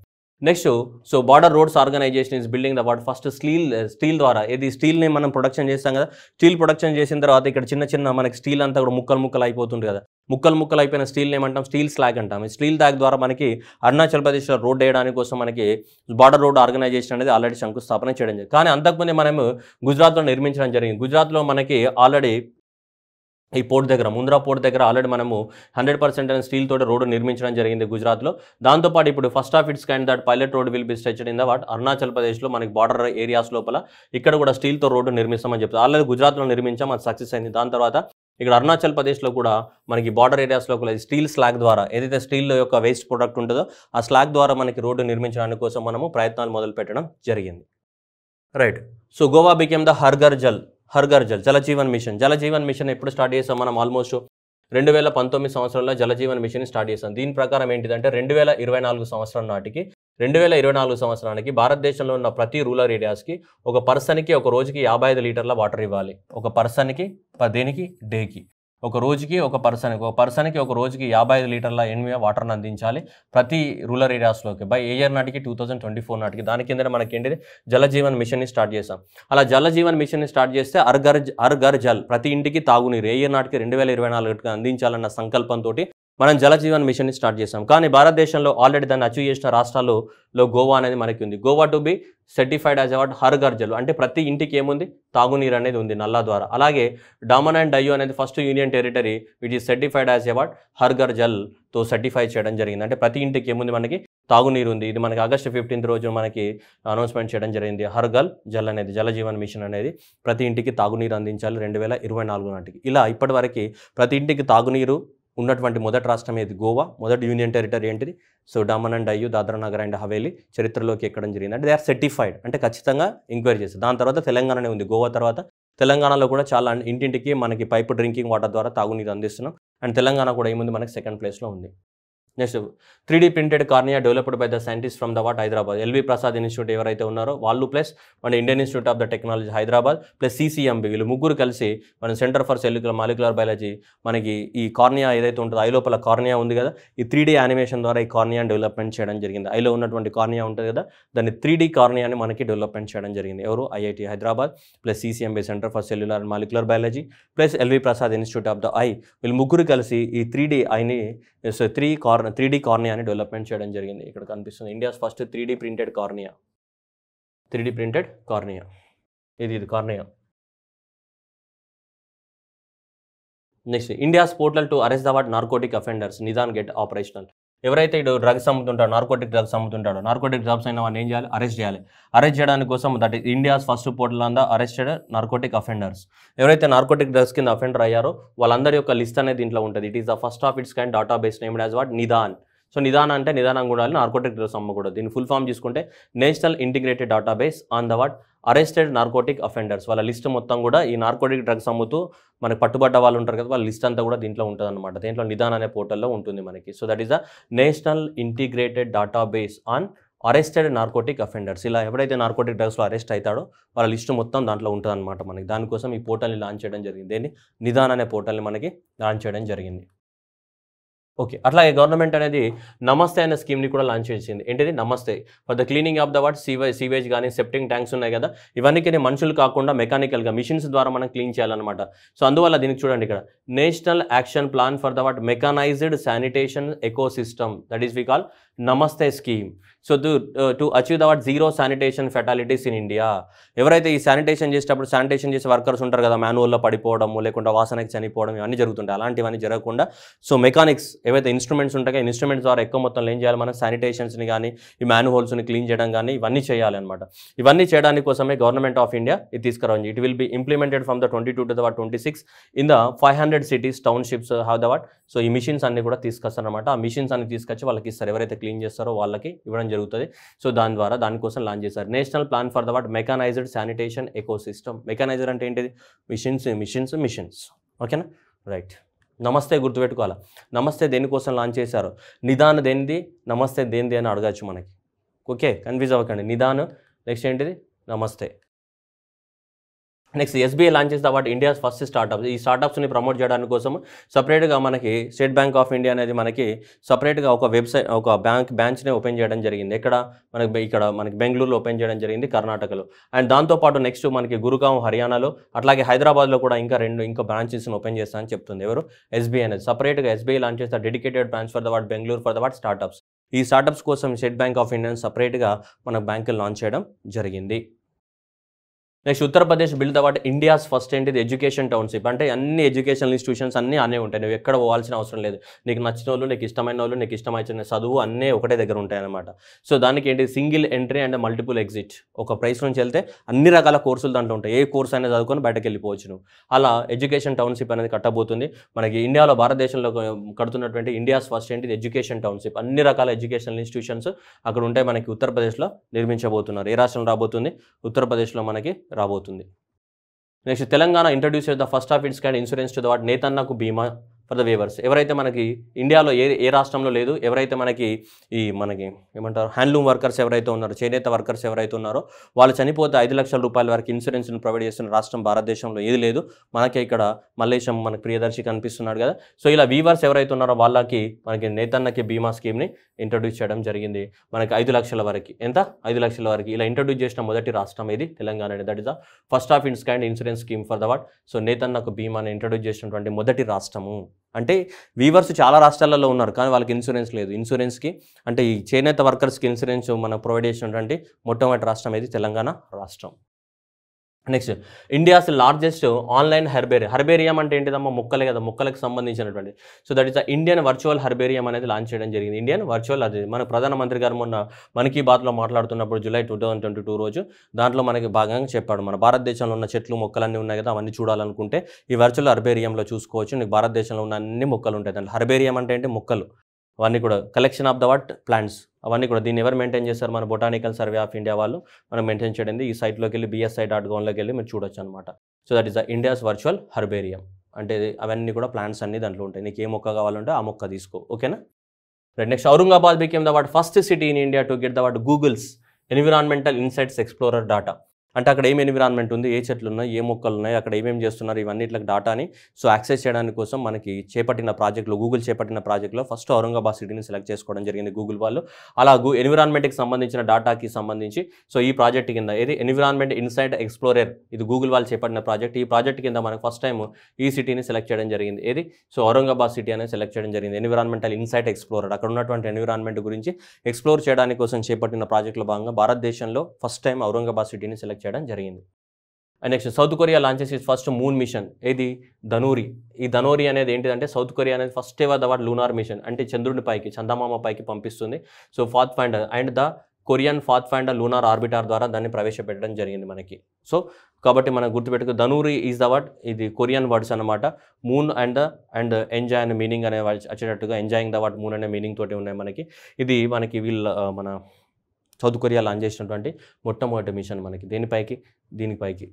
next so border roads organisation is building the what first steel steel ద్వారా ఇది స్టీల్ని మనం ప్రొడక్షన్ చేస్తాం కదా స్టీల్ ప్రొడక్షన్ చేసిన తర్వాత ఇక్కడ చిన్న చిన్న మనకి స్టీల్ అంతా కూడా ముక్కలు ముక్కలు అయిపోతుంది కదా ముక్కలు ముక్కలు అయిపోయిన స్టీల్ని ఏమంటాం స్టీల్ స్లాగ్ అంటాం ఈ స్టీల్ స్లాగ్ ద్వారా మనకి అరుణాచల్ ప్రదేశ్లో రోడ్ వేయడానికి కోసం మనకి బార్డర్ రోడ్ ఆర్గనైజేషన్ అనేది ఆల్రెడీ శంకుస్థాపన చేయడం జరిగింది కానీ అంతకుముందే మనము గుజరాత్లో నిర్మించడం జరిగింది గుజరాత్లో మనకి ఆల్రెడీ ఈ పోర్ట్ దగ్గర ముంద్రా పోర్ట్ దగ్గర ఆల్రెడీ మనము హండ్రెడ్ పర్సెంట్ అని స్టీల్ తోటి రోడ్డు నిర్మించడం జరిగింది గుజరాత్లో దాంతోపాటు ఇప్పుడు first of its kind that pilot road will be stretched in the what Arunachal ప్రదేశ్లో మనకి బార్డర్ ఏరియాస్ లోపల ఇక్కడ కూడా స్టీల్తో రోడ్డు నిర్మిస్తామని చెప్తారు ఆల్రెడీ గుజరాత్లో నిర్మించాం అది సక్సెస్ అయింది దాని తర్వాత ఇక్కడ అరుణాచల్ ప్రదేశ్లో కూడా మనకి బార్డర్ ఏరియాస్ లోపల స్టీల్ స్లాగ్ ద్వారా ఏదైతే స్టీల్ యొక్క వేస్ట్ ప్రొడక్ట్ ఉంటుందో ఆ స్లాగ్ ద్వారా మనకి రోడ్డు నిర్మించడానికి కోసం మనము ప్రయత్నాలు మొదలు పెట్టడం జరిగింది right so Goa became the హర్గర్ జల్ ఘర్ జల్ జలజీవన్ మిషన్ జీవన్ మిషన్ ఎప్పుడు స్టార్ట్ చేసాం మనం ఆల్మోస్ట్ రెండు వేల పంతొమ్మిది సంవత్సరంలో జలజీవన్ మిషన్ స్టార్ట్ చేస్తాం దీని ప్రకారం ఏంటిదంటే రెండు వేల ఇరవై నాలుగు సంవత్సరం నాటికి రెండు వేల ఇరవై నాలుగు సంవత్సరానికి భారతదేశంలో ఉన్న ప్రతి రూరల్ ఏరియాస్కి ఒక పర్సన్కి ఒక రోజుకి యాభై ఐదు లీటర్ల వాటర్ ఇవ్వాలి ఒక పర్సన్కి దేనికి డేకి ఒక రోజుకి ఒక పర్సన్కి ఒక పర్సన్కి ఒక రోజుకి యాభై ఐదు లీటర్ల ఎనిమిది వాటర్ని అందించాలి ప్రతి రూరల్ ఏరియాస్లోకి బై ఏ ఇయర్ నాటికి టూ థౌజండ్ ట్వంటీ ఫోర్ నాటికి దాని కింద మనకి ఏంటిది జలజీవన్ మిషన్ని స్టార్ట్ చేసాం అలా జలజీవన్ మిషన్ని స్టార్ట్ చేస్తే అర్గర్ అర్గర్ జల్ ప్రతి ఇంటికి తాగునీరు ఏ ఇయర్ నాటికి రెండు వేల ఇరవై నాలుగు అందించాలన్న సంకల్పంతో మనం జల జీవన్ మిషన్ని స్టార్ట్ చేసాం కానీ భారతదేశంలో ఆల్రెడీ దాన్ని అచీవ్ చేసిన రాష్ట్రాల్లో గోవా అనేది మనకి ఉంది Goa to be certified as award Har గర్జలు అంటే ప్రతి ఇంటికి ఏముంది తాగునీరు అనేది ఉంది నల్లా ద్వారా అలాగే డామన్ అండ్ డయ్యూ అనేది first union territory which is certified as award Har Ghar జల్తో సర్టిఫై చేయడం జరిగింది అంటే ప్రతి ఇంటికి ఏముంది మనకి తాగునీరు ఉంది ఇది మనకి ఆగస్టు ఫిఫ్టీన్త్ రోజు మనకి అనౌన్స్మెంట్ చేయడం జరిగింది హర్గల్ జల్ అనేది జలజీవన్ మిషన్ అనేది ప్రతి ఇంటికి తాగునీరు అందించాలి రెండు వేల ఇరవై నాలుగు నాటికి ఇలా ఇప్పటివరకు ప్రతి ఇంటికి తాగునీరు ఉన్నటువంటి మొదటి రాష్ట్రం ఏది గోవా మొదటి యూనియన్ టెరిటరీ ఏంటిది so Daman and Diu Dadra Nagar and Haveli చరిత్రలోకి ఎక్కడం జరిగింది అంటే దే ఆర్ సర్టిఫైడ్ అంటే ఖచ్చితంగా ఎంక్వైరీ చేస్తారు దాని తర్వాత తెలంగాణనే ఉంది గోవా తర్వాత తెలంగాణలో కూడా చాలా ఇంటింటికి మనకి పైప్ డ్రింకింగ్ వాటర్ ద్వారా తాగునీరు అందిస్తున్నాం అండ్ తెలంగాణ కూడా ఏముంది మనకి సెకండ్ ప్లేస్లో ఉంది next three D printed cornea developed by the scientist from the what Hyderabad LV Prasad institute ఎవరైతే ఉన్నారో వాళ్ళు ప్లస్ మన Indian institute of the technology Hyderabad plus CCMB వీళ్ళు ముగ్గురు కలిసి మన centre for cellular molecular biology మనకి ఈ కార్నియా ఏదైతే ఉంటుందో ఐ లోపల కార్నియా ఉంది కదా ఈ త్రీ డీ యానిమేషన్ ద్వారా ఈ కార్నియా డెవలప్మెంట్ చేయడం జరిగింది ఐలో ఉన్నటువంటి కార్నియా ఉంటుంది కదా దాన్ని త్రీ డీ కార్నియాని మనకి డెవలప్మెంట్ చేయడం జరిగింది ఎవరు IIT Hyderabad plus CCMB centre for cellular molecular biology plus LV Prasad institute of the eye వీళ్ళు ముగ్గురు కలిసి ఈ త్రీ డీ ఐని ఎస్ three corn three D cornea అని డెవలప్మెంట్ చేయడం జరిగింది ఇక్కడ కనిపిస్తుంది India's first three D printed cornea three D printed cornea ఇది ఇది cornea next India's portal to arrest the what narcotic offenders Nidaan get operational ఎవరైతే ఇటు డ్రగ్స్ అమ్ముతుంటాడో నార్కోటిక్ డ్రగ్స్ అమ్ముతుంటాడో నార్కోటిక్ డ్రగ్స్ అయిన వాడిని ఏం చేయాలి అరెస్ట్ చేయాలి అరెస్ట్ చేయడానికి కోసం that is India's first portal అందా అరెస్టెడ్ నార్కోటిక్ అఫెండర్స్ ఎవరైతే నార్కోటిక్ డ్రగ్స్ కింద అఫెండర్ అయ్యారో వాళ్ళందరి యొక్క లిస్ట్ అనేది దీంట్లో ఉంటుంది it is the first of its kind base name as what Nidaan so నిదాన అంటే నిదానం కూడా నార్కోటిక్ డ్రగ్స్ అమ్మకూడదు దీన్ని ఫుల్ ఫామ్ చూసుకుంటే national integrated database on the what arrested narcotic offenders వాళ్ళ లిస్ట్ మొత్తం కూడా ఈ నార్కోటిక్ డ్రగ్స్ అమ్ముతూ మనకు పట్టుబడ్డ వాళ్ళు ఉంటారు కదా వాళ్ళ లిస్ట్ అంతా కూడా దీంట్లో ఉంటుంది అనమాట దీంట్లో నిదాన్ అనే పోర్టల్లో ఉంటుంది మనకి so that is the national integrated database on arrested narcotic offenders ఇలా ఎవరైతే నార్కోటిక్ డ్రగ్స్లో అరెస్ట్ అవుతాడో వాళ్ళ లిస్ట్ మొత్తం దాంట్లో ఉంటుంది అనమాట మనకి దానికోసం ఈ పోర్టల్ని లాంచ్ చేయడం జరిగింది దీన్ని నిదాన్ అనే పోర్టల్ని మనకి లాంచ్ చేయడం జరిగింది ఓకే అట్లాగే గవర్నమెంట్ అనేది నమస్తే అనే స్కీమ్ని కూడా లాంచ్ చేసింది ఏంటిది Namaste for the cleaning of the what sewage sewage కానీ సెప్టింగ్ ట్యాంక్స్ ఉన్నాయి కదా ఇవన్నీ మనుషులు కాకుండా మెకానికల్గా మిషన్స్ ద్వారా మనం క్లీన్ చేయాలన్నమాట సో అందువల్ల దీనికి చూడండి ఇక్కడ national action plan for the what mechanised sanitation ecosystem that is we call Namaste scheme so to to achieve the what zero sanitation fatalities in India ఎవరైతే ఈ శానిటేషన్ చేసేటప్పుడు శానిటేషన్ చేసే వర్కర్స్ ఉంటారు కదా మాన్యువల్లో పడిపోవడము లేకుండా వాసనకి చనిపోవడం ఇవన్నీ జరుగుతుంటాయి అలాంటివన్నీ జరగకుండా సో మెకానిక్స్ ఏవైతే ఇన్స్ట్రుమెంట్స్ ఉంటాయో ఇన్స్ట్రుమెంట్స్ ద్వారా ఎక్కువ మొత్తంలో ఏం చేయాలి మనం శానిటేషన్స్ని కానీ ఈ మ్యాన్హోల్స్ని క్లీన్ చేయడం కానీ ఇవన్నీ చేయాలన్నమాట ఇవన్నీ చేయడానికి కోసమే గవర్నమెంట్ ఆఫ్ ఇండియా ఇది తీసుకురావాలి it will be implemented from the twenty two to the twenty six in the five hundred cities townships have the what so ఈ మిషన్స్ అన్ని కూడా తీసుకొస్తారనమాట ఆ మిషన్స్ అన్ని తీసుకొచ్చి వాళ్ళకి ఇస్తారు ఎవరైతే క్లీన్ చేస్తారో వాళ్ళకి ఇవ్వడం జరుగుతుంది సో దాని ద్వారా దానికోసం లాంచ్ చేశారు national plan for the what mechanised sanitation ecosystem mechaniser అంటే ఏంటిది మిషన్స్ మిషన్స్ మిషన్స్ ఓకేనా రైట్ నమస్తే గుర్తుపెట్టుకోవాలా నమస్తే దేనికోసం లాంచ్ చేశారు నిదాన దేనిది నమస్తే దేనిది అని అడగచ్చు మనకి ఓకే కన్ఫ్యూజ్ అవ్వకండి నిదాన్ నెక్స్ట్ ఏంటిది నమస్తే నెక్స్ట్ ఎస్బీఐ లాంచ్ చేస్తే వాటి ఇండియా ఫస్ట్ స్టార్టప్స్ ఈ స్టార్టప్స్ని ప్రమోట్ చేయడానికి కోసం సపరేట్గా మనకి స్టేట్ బ్యాంక్ ఆఫ్ ఇండియా అనేది మనకి సపరేట్గా ఒక వెబ్సైట్ ఒక బ్యాంక్ బ్యాంచ్ని ఓపెన్ చేయడం జరిగింది ఇక్కడ మనకి ఇక్కడ మనకి బెంగళూరులో ఓపెన్ చేయడం జరిగింది కర్ణాటకలో అండ్ దాంతోపాటు నెక్స్ట్ మనకి గురుగాం హర్యానాలో అట్లాగే హైదరాబాద్లో కూడా ఇంకా రెండు ఇంకా బ్రాంచెస్ని ఓపెన్ చేస్తామని చెప్తుంది ఎవరు ఎస్బీఐ అనేది సపరేట్గా ఎస్బీఐ లాంచ్ చేస్తే dedicated branch for the what Bengaluru for the what startups ఈ స్టార్టప్స్ కోసం స్టేట్ బ్యాంక్ ఆఫ్ ఇండియా సపరేట్గా మన బ్యాంకులు లాంచ్ చేయడం జరిగింది నెక్స్ట్ ఉత్తరప్రదేశ్ బిల్ తర్వాత ఇండియాస్ ఫస్ట్ ఏంటిది ఎడ్యుకేషన్ టౌన్షిప్ అంటే అన్ని ఎడ్యుకేషనల్ ఇన్స్టిట్యూషన్స్ అన్నీ అనే ఉంటాయి నువ్వు ఎక్కడ పోవాల్సిన అవసరం లేదు నీకు నచ్చిన వాళ్ళు నీకు ఇష్టమైన వాళ్ళు నీకు ఇష్టమైన చదువు అన్నీ ఒకటే దగ్గర ఉంటాయి అనమాట సో దానికి ఏంటి single entry and multiple exit ఒక ప్రైస్ నుంచి వెళ్తే అన్ని రకాల కోర్సులు దాంట్లో ఉంటాయి ఏ కోర్స్ అయినా చదువుకొని బయటకు వెళ్ళిపోవచ్చు నువ్వు అలా ఎడ్యుకేషన్ టౌన్షిప్ అనేది కట్టబోతుంది మనకి ఇండియాలో భారతదేశంలో కడుతున్నటువంటి ఇండియాస్ ఫస్ట్ ఏంటిది ఎడ్యుకేషన్ టౌన్షిప్ అన్ని రకాల ఎడ్యుకేషనల్ ఇన్స్టిట్యూషన్స్ అక్కడ ఉంటాయి మనకి ఉత్తరప్రదేశ్లో నిర్మించబోతున్నారు ఏ రాష్ట్రం రాబోతుంది ఉత్తరప్రదేశ్లో మనకి రాబోతుంది next Telangana introduce the first of its kind insurance to that నేతన్నకు బీమా ఫర్ ద వేవర్స్ ఎవరైతే మనకి ఇండియాలో ఏ ఏ రాష్ట్రంలో లేదు ఎవరైతే మనకి ఈ మనకి ఏమంటారు హ్యాండ్లూమ్ వర్కర్స్ ఎవరైతే ఉన్నారో చేనేత వర్కర్స్ ఎవరైతే ఉన్నారో వాళ్ళు చనిపోతే ఐదు లక్షల రూపాయల వరకు ఇన్సూరెన్స్ను ప్రొవైడ్ చేస్తున్న రాష్ట్రం భారతదేశంలో ఏది లేదు మనకే ఇక్కడ మల్లేశం మనకి ప్రియదర్శి కనిపిస్తున్నాడు కదా సో ఇలా వీవర్స్ ఎవరైతే ఉన్నారో వాళ్ళకి మనకి నేతన్నకి బీమా స్కీమ్ని ఇంట్రడ్యూస్ చేయడం జరిగింది మనకి ఐదు లక్షల వరకు ఎంత ఐదు లక్షల వరకు ఇలా ఇంట్రడ్యూస్ చేసిన మొదటి రాష్ట్రం ఇది తెలంగాణ అనేది that is the first of its kind insurance scheme for the what so నేతన్నకు బీమాని ఇంట్రడ్యూస్ చేసినటువంటి మొదటి రాష్ట్రము అంటే వీవర్స్ చాలా రాష్ట్రాలలో ఉన్నారు కానీ వాళ్ళకి ఇన్సూరెన్స్ లేదు ఇన్సూరెన్స్కి అంటే ఈ చేనేత వర్కర్స్కి ఇన్సూరెన్స్ మనం ప్రొవైడ్ చేసినటువంటి మొట్టమొదటి రాష్ట్రం ఏది తెలంగాణ రాష్ట్రం నెక్స్ట్ ఇండియాస్ లార్జెస్ట్ ఆన్లైన్ హెర్బేరి హెర్బేరియం అంటే ఏంటిదమ్మా మొక్కలే కదా మొక్కలకు సంబంధించినటువంటి so that is a Indian virtual herbarium అనేది లాంచ్ చేయడం జరిగింది ఇండియన్ వర్చువల్ అది మన ప్రధానమంత్రి గారు మొన్న మన్ కీ బాత్లో మాట్లాడుతున్నప్పుడు July two thousand twenty two రోజు దాంట్లో మనకి భాగంగా చెప్పాడు మన భారతదేశంలో ఉన్న చెట్లు మొక్కలన్నీ ఉన్నాయి కదా అవన్నీ చూడాలనుకుంటే ఈ వర్చువల్ హెర్బేరియంలో చూసుకోవచ్చు నీకు భారతదేశంలో ఉన్న అన్ని మొక్కలు ఉంటాయి దాంట్లో హెర్బేరియం అంటే ఏంటి మొక్కలు అవన్నీ కూడా collection of the what plants అవన్నీ కూడా దీన్ని ఎవరు మెయింటైన్ చేస్తారు మన బొటానికల్ సర్వే ఆఫ్ ఇండియా వాళ్ళు మనం మెయింటైన్ చేయడం ఈ సైట్లోకి వెళ్ళి బిఎస్ఐ డాట్ గోన్లోకి వెళ్ళి మీరు చూడొచ్చు అనమాట so that is the India's virtual herbarium అంటే అవన్నీ కూడా ప్లాంట్స్ అన్ని దాంట్లో ఉంటాయి నీకు ఏ మొక్క కావాలంటే ఆ మొక్క తీసుకో ఓకేనా right next Aurangabad became the what first city in India to get the what Google's environmental insights explorer data అంటే అక్కడ ఏం ఎన్విరాన్మెంట్ ఉంది ఏ చెట్లు ఉన్నాయి ఏ మొక్కలు ఉన్నాయి అక్కడ ఏమేమి చేస్తున్నారు ఇవన్నిట్లకి డాటాని సో యాక్సెస్ చేయడానికి కోసం మనకి చేపట్టిన ప్రాజెక్ట్లో గూగుల్ చేపట్టిన ప్రాజెక్ట్లో ఫస్ట్ ఔరంగాబాద్ సిటీని సెలెక్ట్ చేసుకోవడం జరిగింది గూగుల్ వాళ్ళు అలా గూ ఎన్విరాన్మెంట్కి సంబంధించిన డాటాకి సంబంధించి సో ఈ ప్రాజెక్ట్ కింద ఇది ఎన్విరాన్మెంట్ ఇన్సైడ్ ఎక్స్ప్లోరర్ ఇది గూగుల్ వాళ్ళు చేపట్టిన ప్రాజెక్ట్ ఈ ప్రాజెక్ట్ కింద మనకు ఫస్ట్ టైం ఈ సిటీని సెలెక్ట్ చేయడం జరిగింది ఏది సో ఔరంగాబాద్ సిటీ అనేది సెలెక్ట్ చేయడం జరిగింది ఎన్విరాన్మెంటల్ ఇన్సైట్ ఎక్స్ప్లోరర్ అక్కడ ఉన్నటువంటి ఎన్విరాన్మెంట్ గురించి ఎక్స్ప్లోర్ చేయడానికి కోసం చేపట్టిన ప్రాజెక్టులో భాగంగా భారతదేశంలో ఫస్ట్ టైం ఔరంగాబాద్ సిటీని సెలెక్ట్ చేయడం జరిగింది and next South Korea launch చేసి ఫస్ట్ మూన్ మిషన్ ఏది ధనూరి ఈ ధనూరి అనేది ఏంటిదంటే సౌత్ కొరియా అనేది first ever the what lunar mission అంటే చంద్రుని పైకి చందమామ పైకి పంపిస్తుంది so pathfinder and the Korean pathfinder lunar orbiter ద్వారా దాన్ని ప్రవేశపెట్టడం జరిగింది మనకి సో కాబట్టి మనం గుర్తుపెట్టుకు ధనూరి ఈజ్ ద వర్డ్ ఇది కొరియన్ వర్డ్స్ అనమాట moon and the and enjoy అనే మీనింగ్ అనే వచ్చేటట్టుగా ఎంజాయింగ్ ద వర్డ్ మూన్ అనే మీనింగ్ తోటి ఉన్నాయి మనకి ఇది మనకి వీళ్ళ మన సౌత్ కొరియా లాంచ్ చేసినటువంటి మొట్టమొదటి మిషన్ మనకి దీనిపైకి దీనిపైకి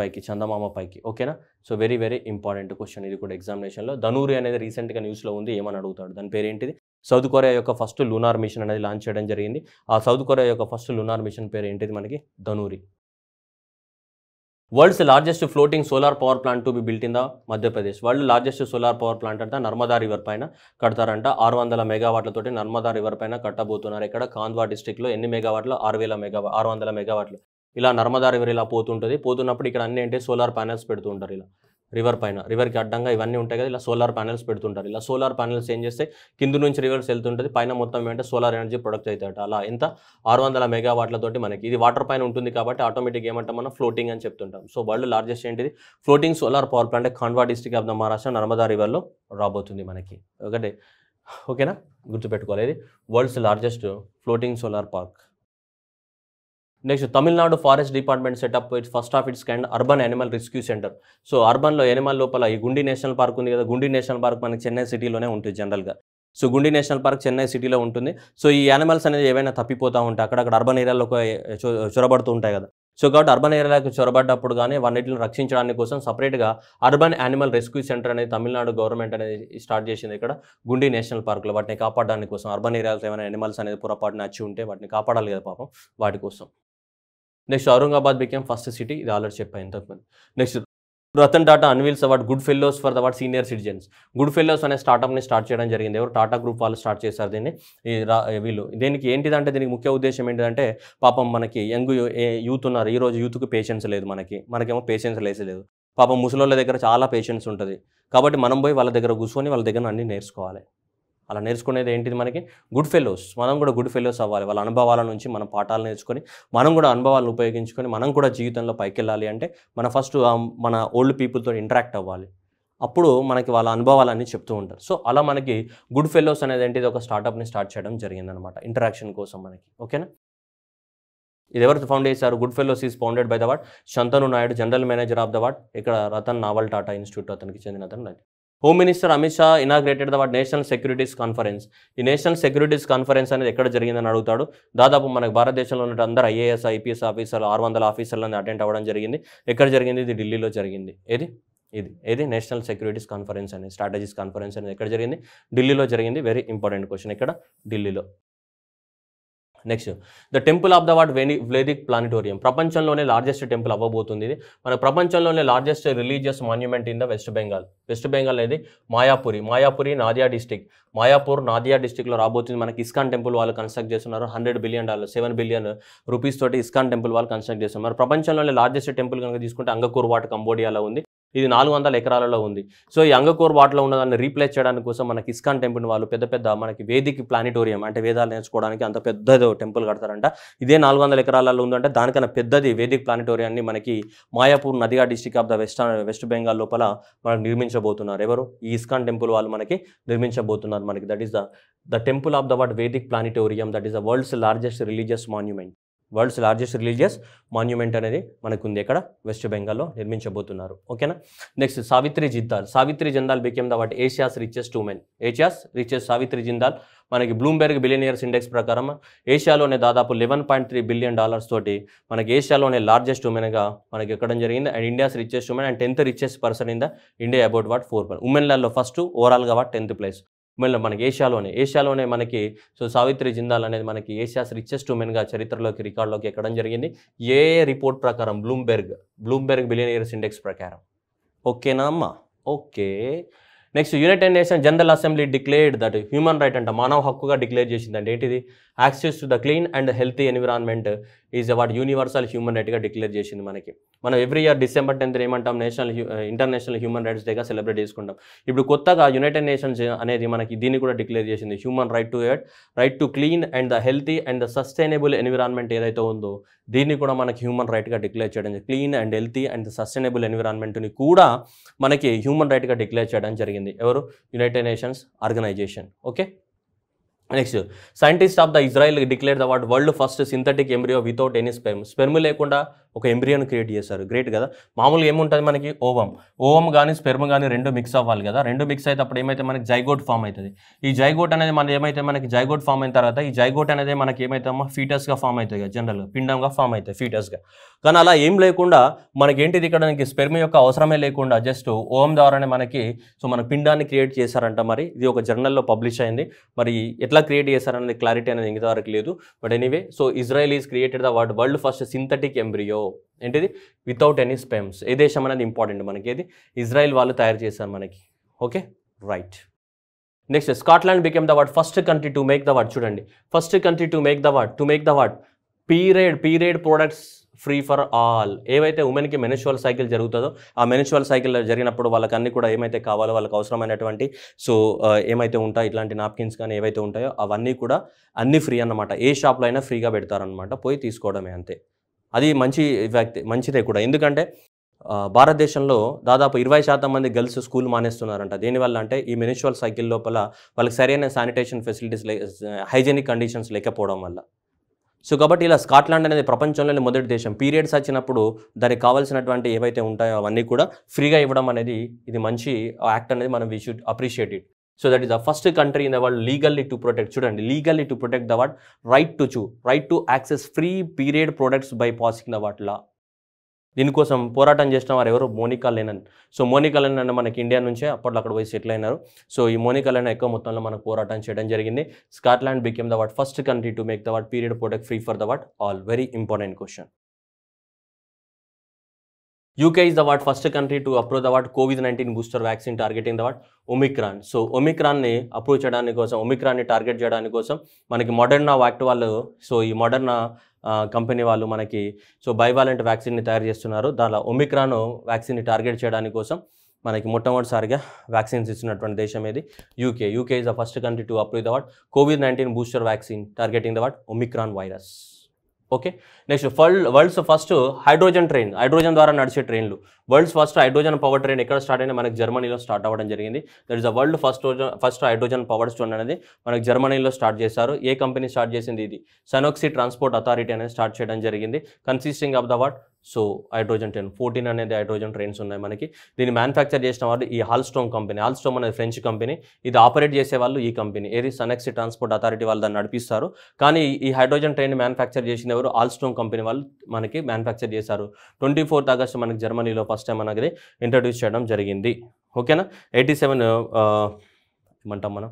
పైకి చందమామ పైకి ఓకేనా so very very important question ఇది కూడా ఎగ్జామినేషన్లో ధనూరి అనేది రీసెంట్గా న్యూస్లో ఉంది ఏమని అడుగుతాడు దాని పేరేంటిది సౌత్ కొరియా యొక్క ఫస్ట్ లూనార్ మిషన్ అనేది లాంచ్ చేయడం జరిగింది ఆ సౌత్ కొరియా యొక్క ఫస్ట్ లూనార్ మిషన్ పేరు ఏంటిది మనకి Danuri world's largest floating solar power plant to be built in the Madhya Pradesh world largest solar power plant అంట నర్మదా రివర్ పైన కడతారంట ఆరు వందల మెగావాట్లతోటి నర్మదా రివర్ పైన కట్టబోతున్నారు ఇక్కడ కాంద్వా డిస్ట్రిక్ట్లో ఎన్ని మెగావాట్లు ఆరు వేల మెగావా ఆరు వందల మెగావాట్లు ఇలా నర్మదా రివర్ ఇలా పోతుంటుంది పోతున్నప్పుడు ఇక్కడ అన్ని ఏంటి సోలార్ ప్యానెల్స్ పెడుతూ ఉంటారు ఇలా రివర్ పైన రివర్కి అడ్డంగా ఇవన్నీ ఉంటాయి కదా ఇలా సోలార్ ప్యానెల్స్ పెడుతుంటారు ఇలా సోలార్ ప్యానెల్స్ ఏం చేస్తే కింద నుంచి రివర్స్ వెళ్తుంటుంది పైన మొత్తం ఏంటంటే సోలార్ ఎనర్జీ ప్రొడక్ట్ అవుతాయట అలా ఎంత ఆరు వందల మెగావాట్లతోటి మనకి ఇది వాటర్ పైన ఉంటుంది కాబట్టి ఆటోమేటిక్ ఏమంటాం మనం ఫ్లోటింగ్ అని చెప్తుంటాం సో వరల్డ్ లార్జెస్ట్ ఏంటిది floating solar power plant Khandwa district of the Maharashtra Narmada రివర్లో రాబోతుంది మనకి ఒకటే ఓకేనా గుర్తుపెట్టుకోవాలి ఇది world's largest floating solar park next Tamil Nadu forest department setup it's first of its kind urban animal rescue centre so అర్బన్లో ఎనిమల్ లోపల ఈ గుండి నేషనల్ పార్క్ ఉంది కదా గుండి నేషనల్ పార్క్ మనకి చెన్నై సిటీలోనే ఉంటుంది జనరల్గా సో గుండి నేషనల్ పార్క్ చెన్నై సిటీలో ఉంటుంది సో ఈ యానిమల్స్ అనేది ఏవైనా తప్పిపోతూ ఉంటాయి అక్కడక్కడ అర్బన్ ఏరియాలో చొరబడుతూ ఉంటాయి కదా సో కాబట్టి అర్బన్ ఏరియాలకు చొరబడ్డప్పుడు కానీ వాటిని రక్షించడానికి కోసం సపరేట్గా అర్బన్ యానిమల్ రెస్క్యూ సెంటర్ అనేది తమిళనాడు గవర్నమెంట్ అనేది స్టార్ట్ చేసింది ఇక్కడ గుండి నేషనల్ పార్క్లో వాటిని కాపాడడానికి కోసం అర్బన్ ఏరియాలో ఏమైనా యానిమల్స్ అనేది పొరపాటున వచ్చి ఉంటే వాటిని కాపాడాలి కదా పాపం వాటి కోసం next Aurangabad became first city ఇది ఆల్రెడీ చెప్పాను ఇంతకుముందు next Ratan Tata unveils award Goodfellows for the award senior citizens Goodfellows అనే స్టార్ట్అప్ని స్టార్ట్ చేయడం జరిగింది ఎవరు టాటా గ్రూప్ వాళ్ళు స్టార్ట్ చేశారు దీన్ని వీళ్ళు దీనికి ఏంటిదంటే దీనికి ముఖ్య ఉద్దేశం ఏంటిదంటే పాపం మనకి యంగ్ యూత్ ఉన్నారు ఈరోజు యూత్కి పేషెన్స్ లేదు మనకి మనకేమో పేషెన్స్ లేదు పాపం ముసలోళ్ళ దగ్గర చాలా పేషెన్స్ ఉంటుంది కాబట్టి మనం పోయి వాళ్ళ దగ్గర కూర్చొని వాళ్ళ దగ్గర అన్నీ నేర్చుకోవాలి అలా నేర్చుకునేది ఏంటిది మనకి గుడ్ ఫెలోస్ మనం కూడా గుడ్ ఫెలోస్ అవ్వాలి వాళ్ళ అనుభవాల నుంచి మన పాఠాలు నేర్చుకొని మనం కూడా అనుభవాలను ఉపయోగించుకొని మనం కూడా జీవితంలో పైకి వెళ్ళాలి అంటే మన ఫస్ట్ మన ఓల్డ్ పీపుల్తో ఇంటరాక్ట్ అవ్వాలి అప్పుడు మనకి వాళ్ళ అనుభవాలన్నీ చెప్తూ ఉంటారు సో అలా మనకి గుడ్ ఫెలోస్ అనేది ఏంటిది ఒక స్టార్టప్ని స్టార్ట్ చేయడం జరిగిందనమాట ఇంటరాక్షన్ కోసం మనకి ఓకేనా ఇది ఎవరు ఫౌండ్ చేశారు Goodfellows is founded by the what Shantanu Naidu general manager of the what ఇక్కడ రతన్ నావల్ టాటా ఇన్స్టిట్యూట్ అతనికి చెందిన అతను home minister Amit Shah inaugurated the national securities conference ఈ నేషనల్ సెక్యూరిటీస్ కాన్ఫరెన్స్ అనేది ఎక్కడ జరిగిందని అడుగుతాడు దాదాపు మనకు భారతదేశంలో ఉన్న అందరు ఐఏఎస్ ఐపీఎస్ ఆఫీసర్లు ఆరు వందల ఆఫీసర్లను అటెండ్ అవ్వడం జరిగింది ఎక్కడ జరిగింది ఇది ఢిల్లీలో జరిగింది ఏది ఇది ఏది నేషనల్ సెక్యూరిటీస్ కాన్ఫరెన్స్ అనేది స్ట్రాటజీస్ కాన్ఫరెన్స్ అనేది ఎక్కడ జరిగింది ఢిల్లీలో జరిగింది వెరీ ఇంపార్టెంట్ క్వశ్చన్ ఇక్కడ ఢిల్లీలో next the temple of the what వెని వ్లేదిక్ ప్లానిటోరియం ప్రపంచంలోనే లార్జెస్ట్ టెంపుల్ అవ్వబోతుంది ఇది మన ప్రపంచంలోనే largest religious monument in the West Bengal West Bengal అనేది మాయాపురి మాయాపురి నాదియా డిస్టిక్ మాయాపూర్ నాదియా డిస్టిక్లో రాబోతుంది మనకి ఇస్కాన్ టెంపుల్ వాళ్ళు కన్స్ట్రక్ట్ చేస్తున్నారు hundred billion dollar seven billion rupees తోటి ఇస్కాన్ టెంపుల్ వాళ్ళు కన్స్ట్రక్ట్ చేస్తున్నారు ప్రపంచంలోనే లార్జెస్ట్ టెంపుల్ కనుక తీసుకుంటే అంగకూర్ వాట్ కంబోడియాలో ఉంది ఇది నాలుగు వందల ఎకరాలలో ఉంది సో ఈ అంగకూర్ ఉన్న ఉన్నదాన్ని రీప్లేస్ చేయడానికి కోసం మనకి ఇస్కాన్ టెంపుల్ వాళ్ళు పెద్ద పెద్ద మనకి వేదిక ప్లానిటోరియం అంటే వేదాలు నేర్చుకోవడానికి అంత పెద్ద టెంపుల్ కడతారంట ఇదే నాలుగు వందల ఎకరాలలో ఉందంటే దానికన్నా పెద్దది వేదిక ప్లానిటోరియాన్ని మనకి మాయాపూర్ నదిగా district of the West West Bengal లోపల మనకు నిర్మించబోతున్నారు ఎవరు ఈ ఇస్కాన్ టెంపుల్ వాళ్ళు మనకి నిర్మించబోతున్నారు మనకి that is the the temple of the what Vedic planetarium that is the world's largest religious monument world's largest religious monument అనేది మనకు ఉంది ఇక్కడ వెస్ట్ బెంగాల్లో నిర్మించబోతున్నారు ఓకేనా next Savitri Jindal Savitri Jindal became the what Asia's richest women Asia's richest Savitri Jindal మనకి Bloomberg billionaires index ప్రకారం ఏషియాలోనే దాదాపు eleven point three billion dollars తోటి మనకి ఏషియాలోనే లార్జెస్ట్ ఉమెన్గా మనకి ఎక్కడం జరిగింది and India's richest women and tenth richest person in the India about what four ఉమెన్లలో ఫస్ట్ ఓవరాల్గా వాట్ టెన్త్ ప్లేస్ మళ్ళీ మనకి ఏషియాలోనే ఏషియాలోనే మనకి సో సావిత్రి జిందాల్ అనేది మనకి ఏషియాస్ రిచెస్ట్ ఉమెన్గా చరిత్రలోకి రికార్డులోకి ఎక్కడం జరిగింది ఏ రిపోర్ట్ ప్రకారం బ్లూంబెర్గ్ బ్లూంబెర్గ్ బిలియనియర్స్ ఇండెక్స్ ప్రకారం ఓకేనా అమ్మా okay next United Nation General Assembly declared that human right అంట మానవ హక్కుగా డిక్లేర్ చేసిందంటే ఏంటిది access to the clean and healthy environment is award universal human రైట్గా డిక్లేర్ చేసింది మనకి మనం ఎవ్రీ ఇయర్ డిసెంబర్ టెన్త్ ఏమంటాం నేషనల్ ఇంటర్నేషనల్ హ్యూమన్ రైట్స్ డేగా సెలబ్రేట్ చేసుకుంటాం ఇప్పుడు కొత్తగా యునైటెడ్ నేషన్స్ అనేది మనకి దీన్ని కూడా డిక్లేర్ చేసింది human right to at right to clean and the healthy and the sustainable environment ఏదైతే ఉందో దీన్ని కూడా మనకి హ్యూమన్ రైట్గా డిక్లేర్ చేయడం clean and healthy and sustainable ఎన్విరాన్మెంట్ని కూడా మనకి హ్యూమన్ రైట్గా డిక్లేర్ చేయడం జరిగింది ఎవరు United Nations Organisation okay next scientist of the Israel declare the what world first synthetic embryo without any sperm sperm లేకుండా ఒక ఎంబ్రియోని క్రియేట్ చేశారు గ్రేట్ కదా మామూలుగా ఏముంటుంది మనకి ఓవం ఓవం కానీ స్పెర్మ్ కానీ రెండు మిక్స్ అవ్వాలి కదా రెండు మిక్స్ అయితే అప్పుడు ఏమైతే మనకి జైగోట్ ఫామ్ అవుతుంది ఈ జైగోట్ అనేది మన ఏమైతే మనకి జైగోట్ ఫామ్ అయిన తర్వాత ఈ జైగోట్ అనేది మనకి ఏమైతేమో ఫీటర్స్గా ఫామ్ అవుతుంది కదా జనరల్గా పిండంగా ఫామ్ అవుతాయి ఫీటర్స్గా కానీ అలా ఏం లేకుండా మనకి ఏంటిది ఇక్కడ మనకి స్పెర్మ్ యొక్క అవసరమే లేకుండా జస్ట్ ఓవం ద్వారానే మనకి సో మన పిండాన్ని క్రియేట్ చేశారంట మరి ఇది ఒక జర్నల్లో పబ్లిష్ అయింది మరి ఎట్లా క్రియేట్ చేస్తారనేది క్లారిటీ అనేది ఇంకా వరకు లేదు but anyway so Israel is created the what world first synthetic embryo ఏంటిది వితౌట్ ఎనీ స్పెమ్స్ ఏ దేశం అనేది ఇంపార్టెంట్ మనకి ఏది ఇజ్రాయెల్ వాళ్ళు తయారు చేశారు మనకి okay right next Scotland became the word first country to make the word చూడండి first country to make the word to make the word period period products free for all ఏవైతే ఉమెన్కి మెన్యుచువల్ cycle జరుగుతుందో ఆ మెనిచువల్ cycle జరిగినప్పుడు వాళ్ళకి అన్ని కూడా ఏమైతే కావాలో వాళ్ళకి అవసరమైనటువంటి సో ఏమైతే ఉంటాయో ఇట్లాంటి నాప్కిన్స్ కానీ ఏవైతే ఉంటాయో అవన్నీ కూడా అన్నీ ఫ్రీ అన్నమాట ఏ షాప్లో అయినా ఫ్రీగా పెడతారనమాట పోయి తీసుకోవడమే అంతే అది మంచి వ్యక్తి మంచిదే కూడా ఎందుకంటే భారతదేశంలో దాదాపు ఇరవై శాతం మంది గర్ల్స్ స్కూల్ మానేస్తున్నారంట దీనివల్ల అంటే ఈ మెనిచువల్ సైకిల్ లోపల వాళ్ళకి సరైన శానిటేషన్ ఫెసిలిటీస్ హైజీనిక్ కండిషన్స్ లేకపోవడం వల్ల సో కాబట్టి ఇలా స్కాట్లాండ్ అనేది ప్రపంచంలోని మొదటి దేశం పీరియడ్స్ వచ్చినప్పుడు దానికి కావాల్సినటువంటి ఏవైతే ఉంటాయో అవన్నీ కూడా ఫ్రీగా ఇవ్వడం అనేది ఇది మంచి యాక్ట్ అనేది మనం we should appreciate it so that is the first country in the world legally to protect చూడండి legally to protect the what right to చూ right to access free period products by passing the what law దీనికోసం పోరాటం చేసిన వారు ఎవరు Monica Lennon so Monica Lennon మనకి India నుంచే అప్పట్లో అక్కడ పోయి సెటిల్ అయినారు సో ఈ మోనికా లెనన్ ఎక్కువ మొత్తంలో మనకు పోరాటం చేయడం జరిగింది Scotland became the what first country to make the what period product free for the what all very important question UK is the what first country to approve the what COVID nineteen booster vaccine targeting the what Omicron so ఒమిక్రాన్ని approve చేయడానికి కోసం ఒమిక్రాన్ని target చేయడానికి కోసం మనకి Moderna వాక్ట్ వాళ్ళు so ఈ Moderna company వాళ్ళు మనకి సో బైవాలెంట్ వ్యాక్సిన్ని తయారు చేస్తున్నారు దానిలో ఒమిక్రాను వ్యాక్సిన్ని టార్గెట్ చేయడానికి కోసం మనకి మొట్టమొదటిసారిగా వ్యాక్సిన్స్ ఇస్తున్నటువంటి దేశం ఏది UK UK is the first country to approve the what COVID nineteen booster vaccine targeting the what Omicron virus okay next world world's first hydrogen train hydrogen ద్వారా నడిచే ట్రైన్లు world's first hydrogen power train ఎక్కడ start అయినా మనకు జర్మనీలో start అవ్వడం జరిగింది that is the world first first hydrogen power stone అనేది మనకు జర్మనీలో స్టార్ట్ చేశారు ఏ కంపెనీ స్టార్ట్ చేసింది ఇది సనోక్సీ ట్రాన్స్పోర్ట్ అథారిటీ అనేది స్టార్ట్ చేయడం జరిగింది consisting of the what so hydrogen train fourteen అనేది హైడ్రోజన్ ట్రైన్స్ ఉన్నాయి మనకి దీన్ని మ్యానుఫ్యాక్చర్ చేసిన వాళ్ళు ఈ హాల్స్టోమ్ కంపెనీ హాల్స్టోమ్ అనేది ఫ్రెంచ్ కంపెనీ ఇది ఆపరేట్ చేసే వాళ్ళు ఈ కంపెనీ ఏది సనెక్స్ ట్రాన్స్పోర్ట్ అథారిటీ వాళ్ళు దాన్ని నడిపిస్తారు కానీ ఈ హైడ్రోజన్ ట్రైన్ మ్యానుఫ్యాక్చర్ చేసిన ఎవరు హాల్స్టోమ్ కంపెనీ వాళ్ళు మనకి మ్యానుఫ్యాక్చర్ చేశారు ట్వంటీ ఫోర్త్ ఆగస్ట్ మనకి జర్మనీలో ఫస్ట్ టైం అనేది ఇంట్రడ్యూస్ చేయడం జరిగింది ఓకేనా ఎయిటీ సెవెన్ ఏమంటాం మనం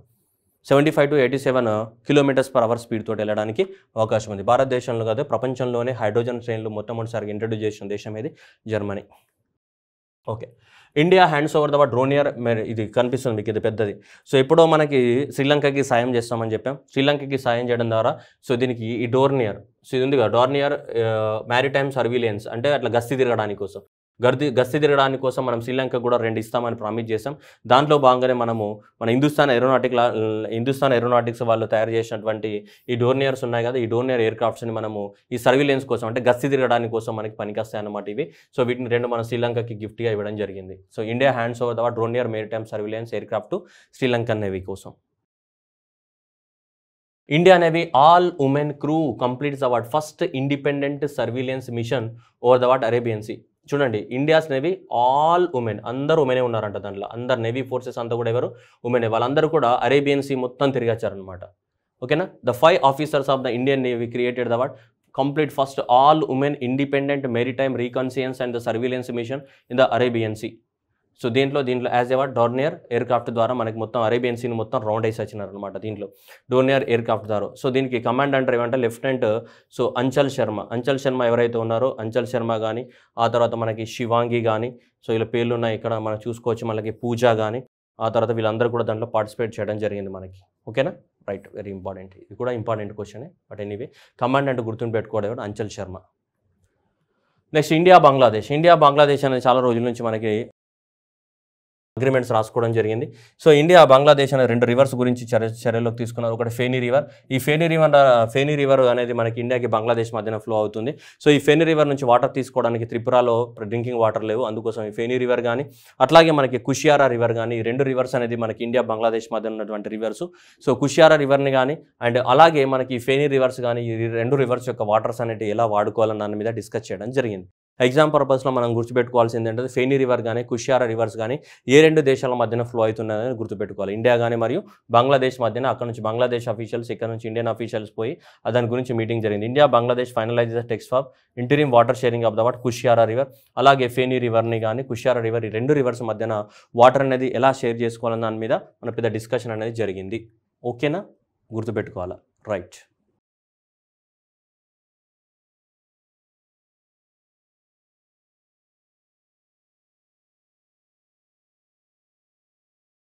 seventy five to eighty seven kilometres per hour speed తోటి వెళ్ళడానికి అవకాశం ఉంది భారతదేశంలో కాదు ప్రపంచంలోనే హైడ్రోజన్ ట్రైన్లు మొట్టమొదటిసారి ఇంట్రడ్యూస్ చేసిన దేశం ఏది Germany okay India hands over the Dornier ఇది కనిపిస్తుంది మీకు ఇది పెద్దది సో ఎప్పుడో మనకి శ్రీలంకకి సాయం చేస్తామని చెప్పాం శ్రీలంకకి సాయం చేయడం ద్వారా సో దీనికి ఈ డోర్నియర్ సో ఇది ఉంది కదా డోర్నియర్ మ్యారిటైమ్ సర్వీలియన్స్ అంటే అట్లా గస్తీ తిరగడానికి కోసం గర్ది గస్తీ తిరగడానికి కోసం మనం శ్రీలంక కూడా రెండు ఇస్తామని ప్రామిస్ చేసాం దాంట్లో భాగంగానే మనము మన హిందుస్థాన్ ఏరోనాటిక్ హిందుస్థాన్ ఏరోనాటిక్స్ వాళ్ళు తయారు చేసినటువంటి ఈ డోర్నియర్స్ ఉన్నాయి కదా ఈ డోర్నియర్ ఎయిర్ క్రాఫ్ట్స్ని మనము ఈ సర్విలెన్స్ కోసం అంటే గస్తీ తిరగడానికి కోసం మనకి పనికొస్తాయి అన్నమాట ఇవి సో వీటిని రెండు మనం శ్రీలంకకి గిఫ్ట్గా ఇవ్వడం జరిగింది so India hands over the Dornier time surveillance aircraft Sri Lankan navy కోసం India navy all women crew completes award first independent surveillance mission over the what Arabian Sea చూడండి ఇండియాస్ నేవీ ఆల్ ఉమెన్ అందరు ఉమెనే ఉన్నారంట దాంట్లో అందరు నేవీ ఫోర్సెస్ అంతా కూడా ఎవరు ఉమెనే వాళ్ళందరూ కూడా అరేబియన్ సీ మొత్తం తిరిగచ్చారనమాట ఓకేనా the five officers of the Indian navy created the what complete first all women independent maritime reconnaissance and the surveillance mission in the Arabian sea so దీంట్లో దీంట్లో యాజ్ ఎవర్ డోర్నియర్ ఎయిర్క్రాఫ్ట్ ద్వారా మనకి మొత్తం Arabian scene మొత్తం round వేసి వచ్చినారనమాట దీంట్లో Dornier aircraft ద్వారా సో దీనికి కమాండర్ ఏమంటే లెఫ్టినెంట్ సో అంచల్ శర్మ అంచల్ శర్మ ఎవరైతే ఉన్నారో అంచల్ శర్మ కానీ ఆ తర్వాత మనకి శివాంగి కానీ సో ఇలా పేర్లు ఉన్నాయి ఇక్కడ మనం చూసుకోవచ్చు మనకి పూజ కానీ ఆ తర్వాత వీళ్ళందరూ కూడా దాంట్లో పార్టిసిపేట్ చేయడం జరిగింది మనకి ఓకేనా రైట్ వెరీ ఇంపార్టెంట్ ఇది కూడా ఇంపార్టెంట్ క్వశ్చనే బట్ ఎనీవే కమాండెంట్ గుర్తుని పెట్టుకోవడం Anchal Sharma next India Bangladesh India Bangladesh అనేది చాలా రోజుల నుంచి మనకి అగ్రిమెంట్స్ రాసుకోవడం జరిగింది సో ఇండియా బంగ్లాదేశ్ అనే రెండు రివర్స్ గురించి చర్య చర్యలోకి తీసుకున్నారు ఒకటి ఫెనీ రివర్ ఈ ఫెనీ రివర్ ఫెనీ రివర్ అనేది మనకి ఇండియాకి బంగ్లాదేశ్ మధ్యన ఫ్లో అవుతుంది సో ఈ ఫెనీ రివర్ నుంచి వాటర్ తీసుకోవడానికి త్రిపురలో డ్రింకింగ్ వాటర్ లేవు అందుకోసం ఈ ఫెనీ రివర్ కానీ అట్లాగే మనకి కుషియారా రివర్ కానీ ఈ రెండు రివర్స్ అనేది మనకి ఇండియా బంగ్లాదేశ్ మధ్య ఉన్నటువంటి రివర్స్ సో కుషియారా రివర్ని కానీ అండ్ అలాగే మనకి ఫెనీ రివర్స్ కానీ ఈ రెండు రివర్స్ యొక్క వాటర్స్ అనేవి ఎలా వాడుకోవాలని దాని మీద డిస్కస్ చేయడం జరిగింది ఎగ్జామ్ పర్పస్లో మనం గుర్తుపెట్టుకోవాల్సింది ఏంటంటే ఫెయిని రివర్ కానీ కుషియారా రివర్స్ కానీ ఏ రెండు దేశాల మధ్యన ఫ్లో అవుతున్నాయని గుర్తుపెట్టుకోవాలి ఇండియా కానీ మరియు బంగ్లాదేశ్ మధ్యన అక్కడ నుంచి బంగ్లాదేశ్ అఫీషియల్స్ ఇక్కడ నుంచి ఇండియన్ అఫీషియల్స్ పోయి దాని గురించి మీటింగ్ జరిగింది India Bangladesh finalise the text of interim water sharing of the what Kushiyara river అలాగే ఫెయిని రివర్ని కానీ కుషియారా రివర్ ఈ రెండు రివర్స్ మధ్యన వాటర్ అనేది ఎలా షేర్ చేసుకోవాలన్న దాని మీద మన పెద్ద డిస్కషన్ అనేది జరిగింది ఓకేనా గుర్తుపెట్టుకోవాలా రైట్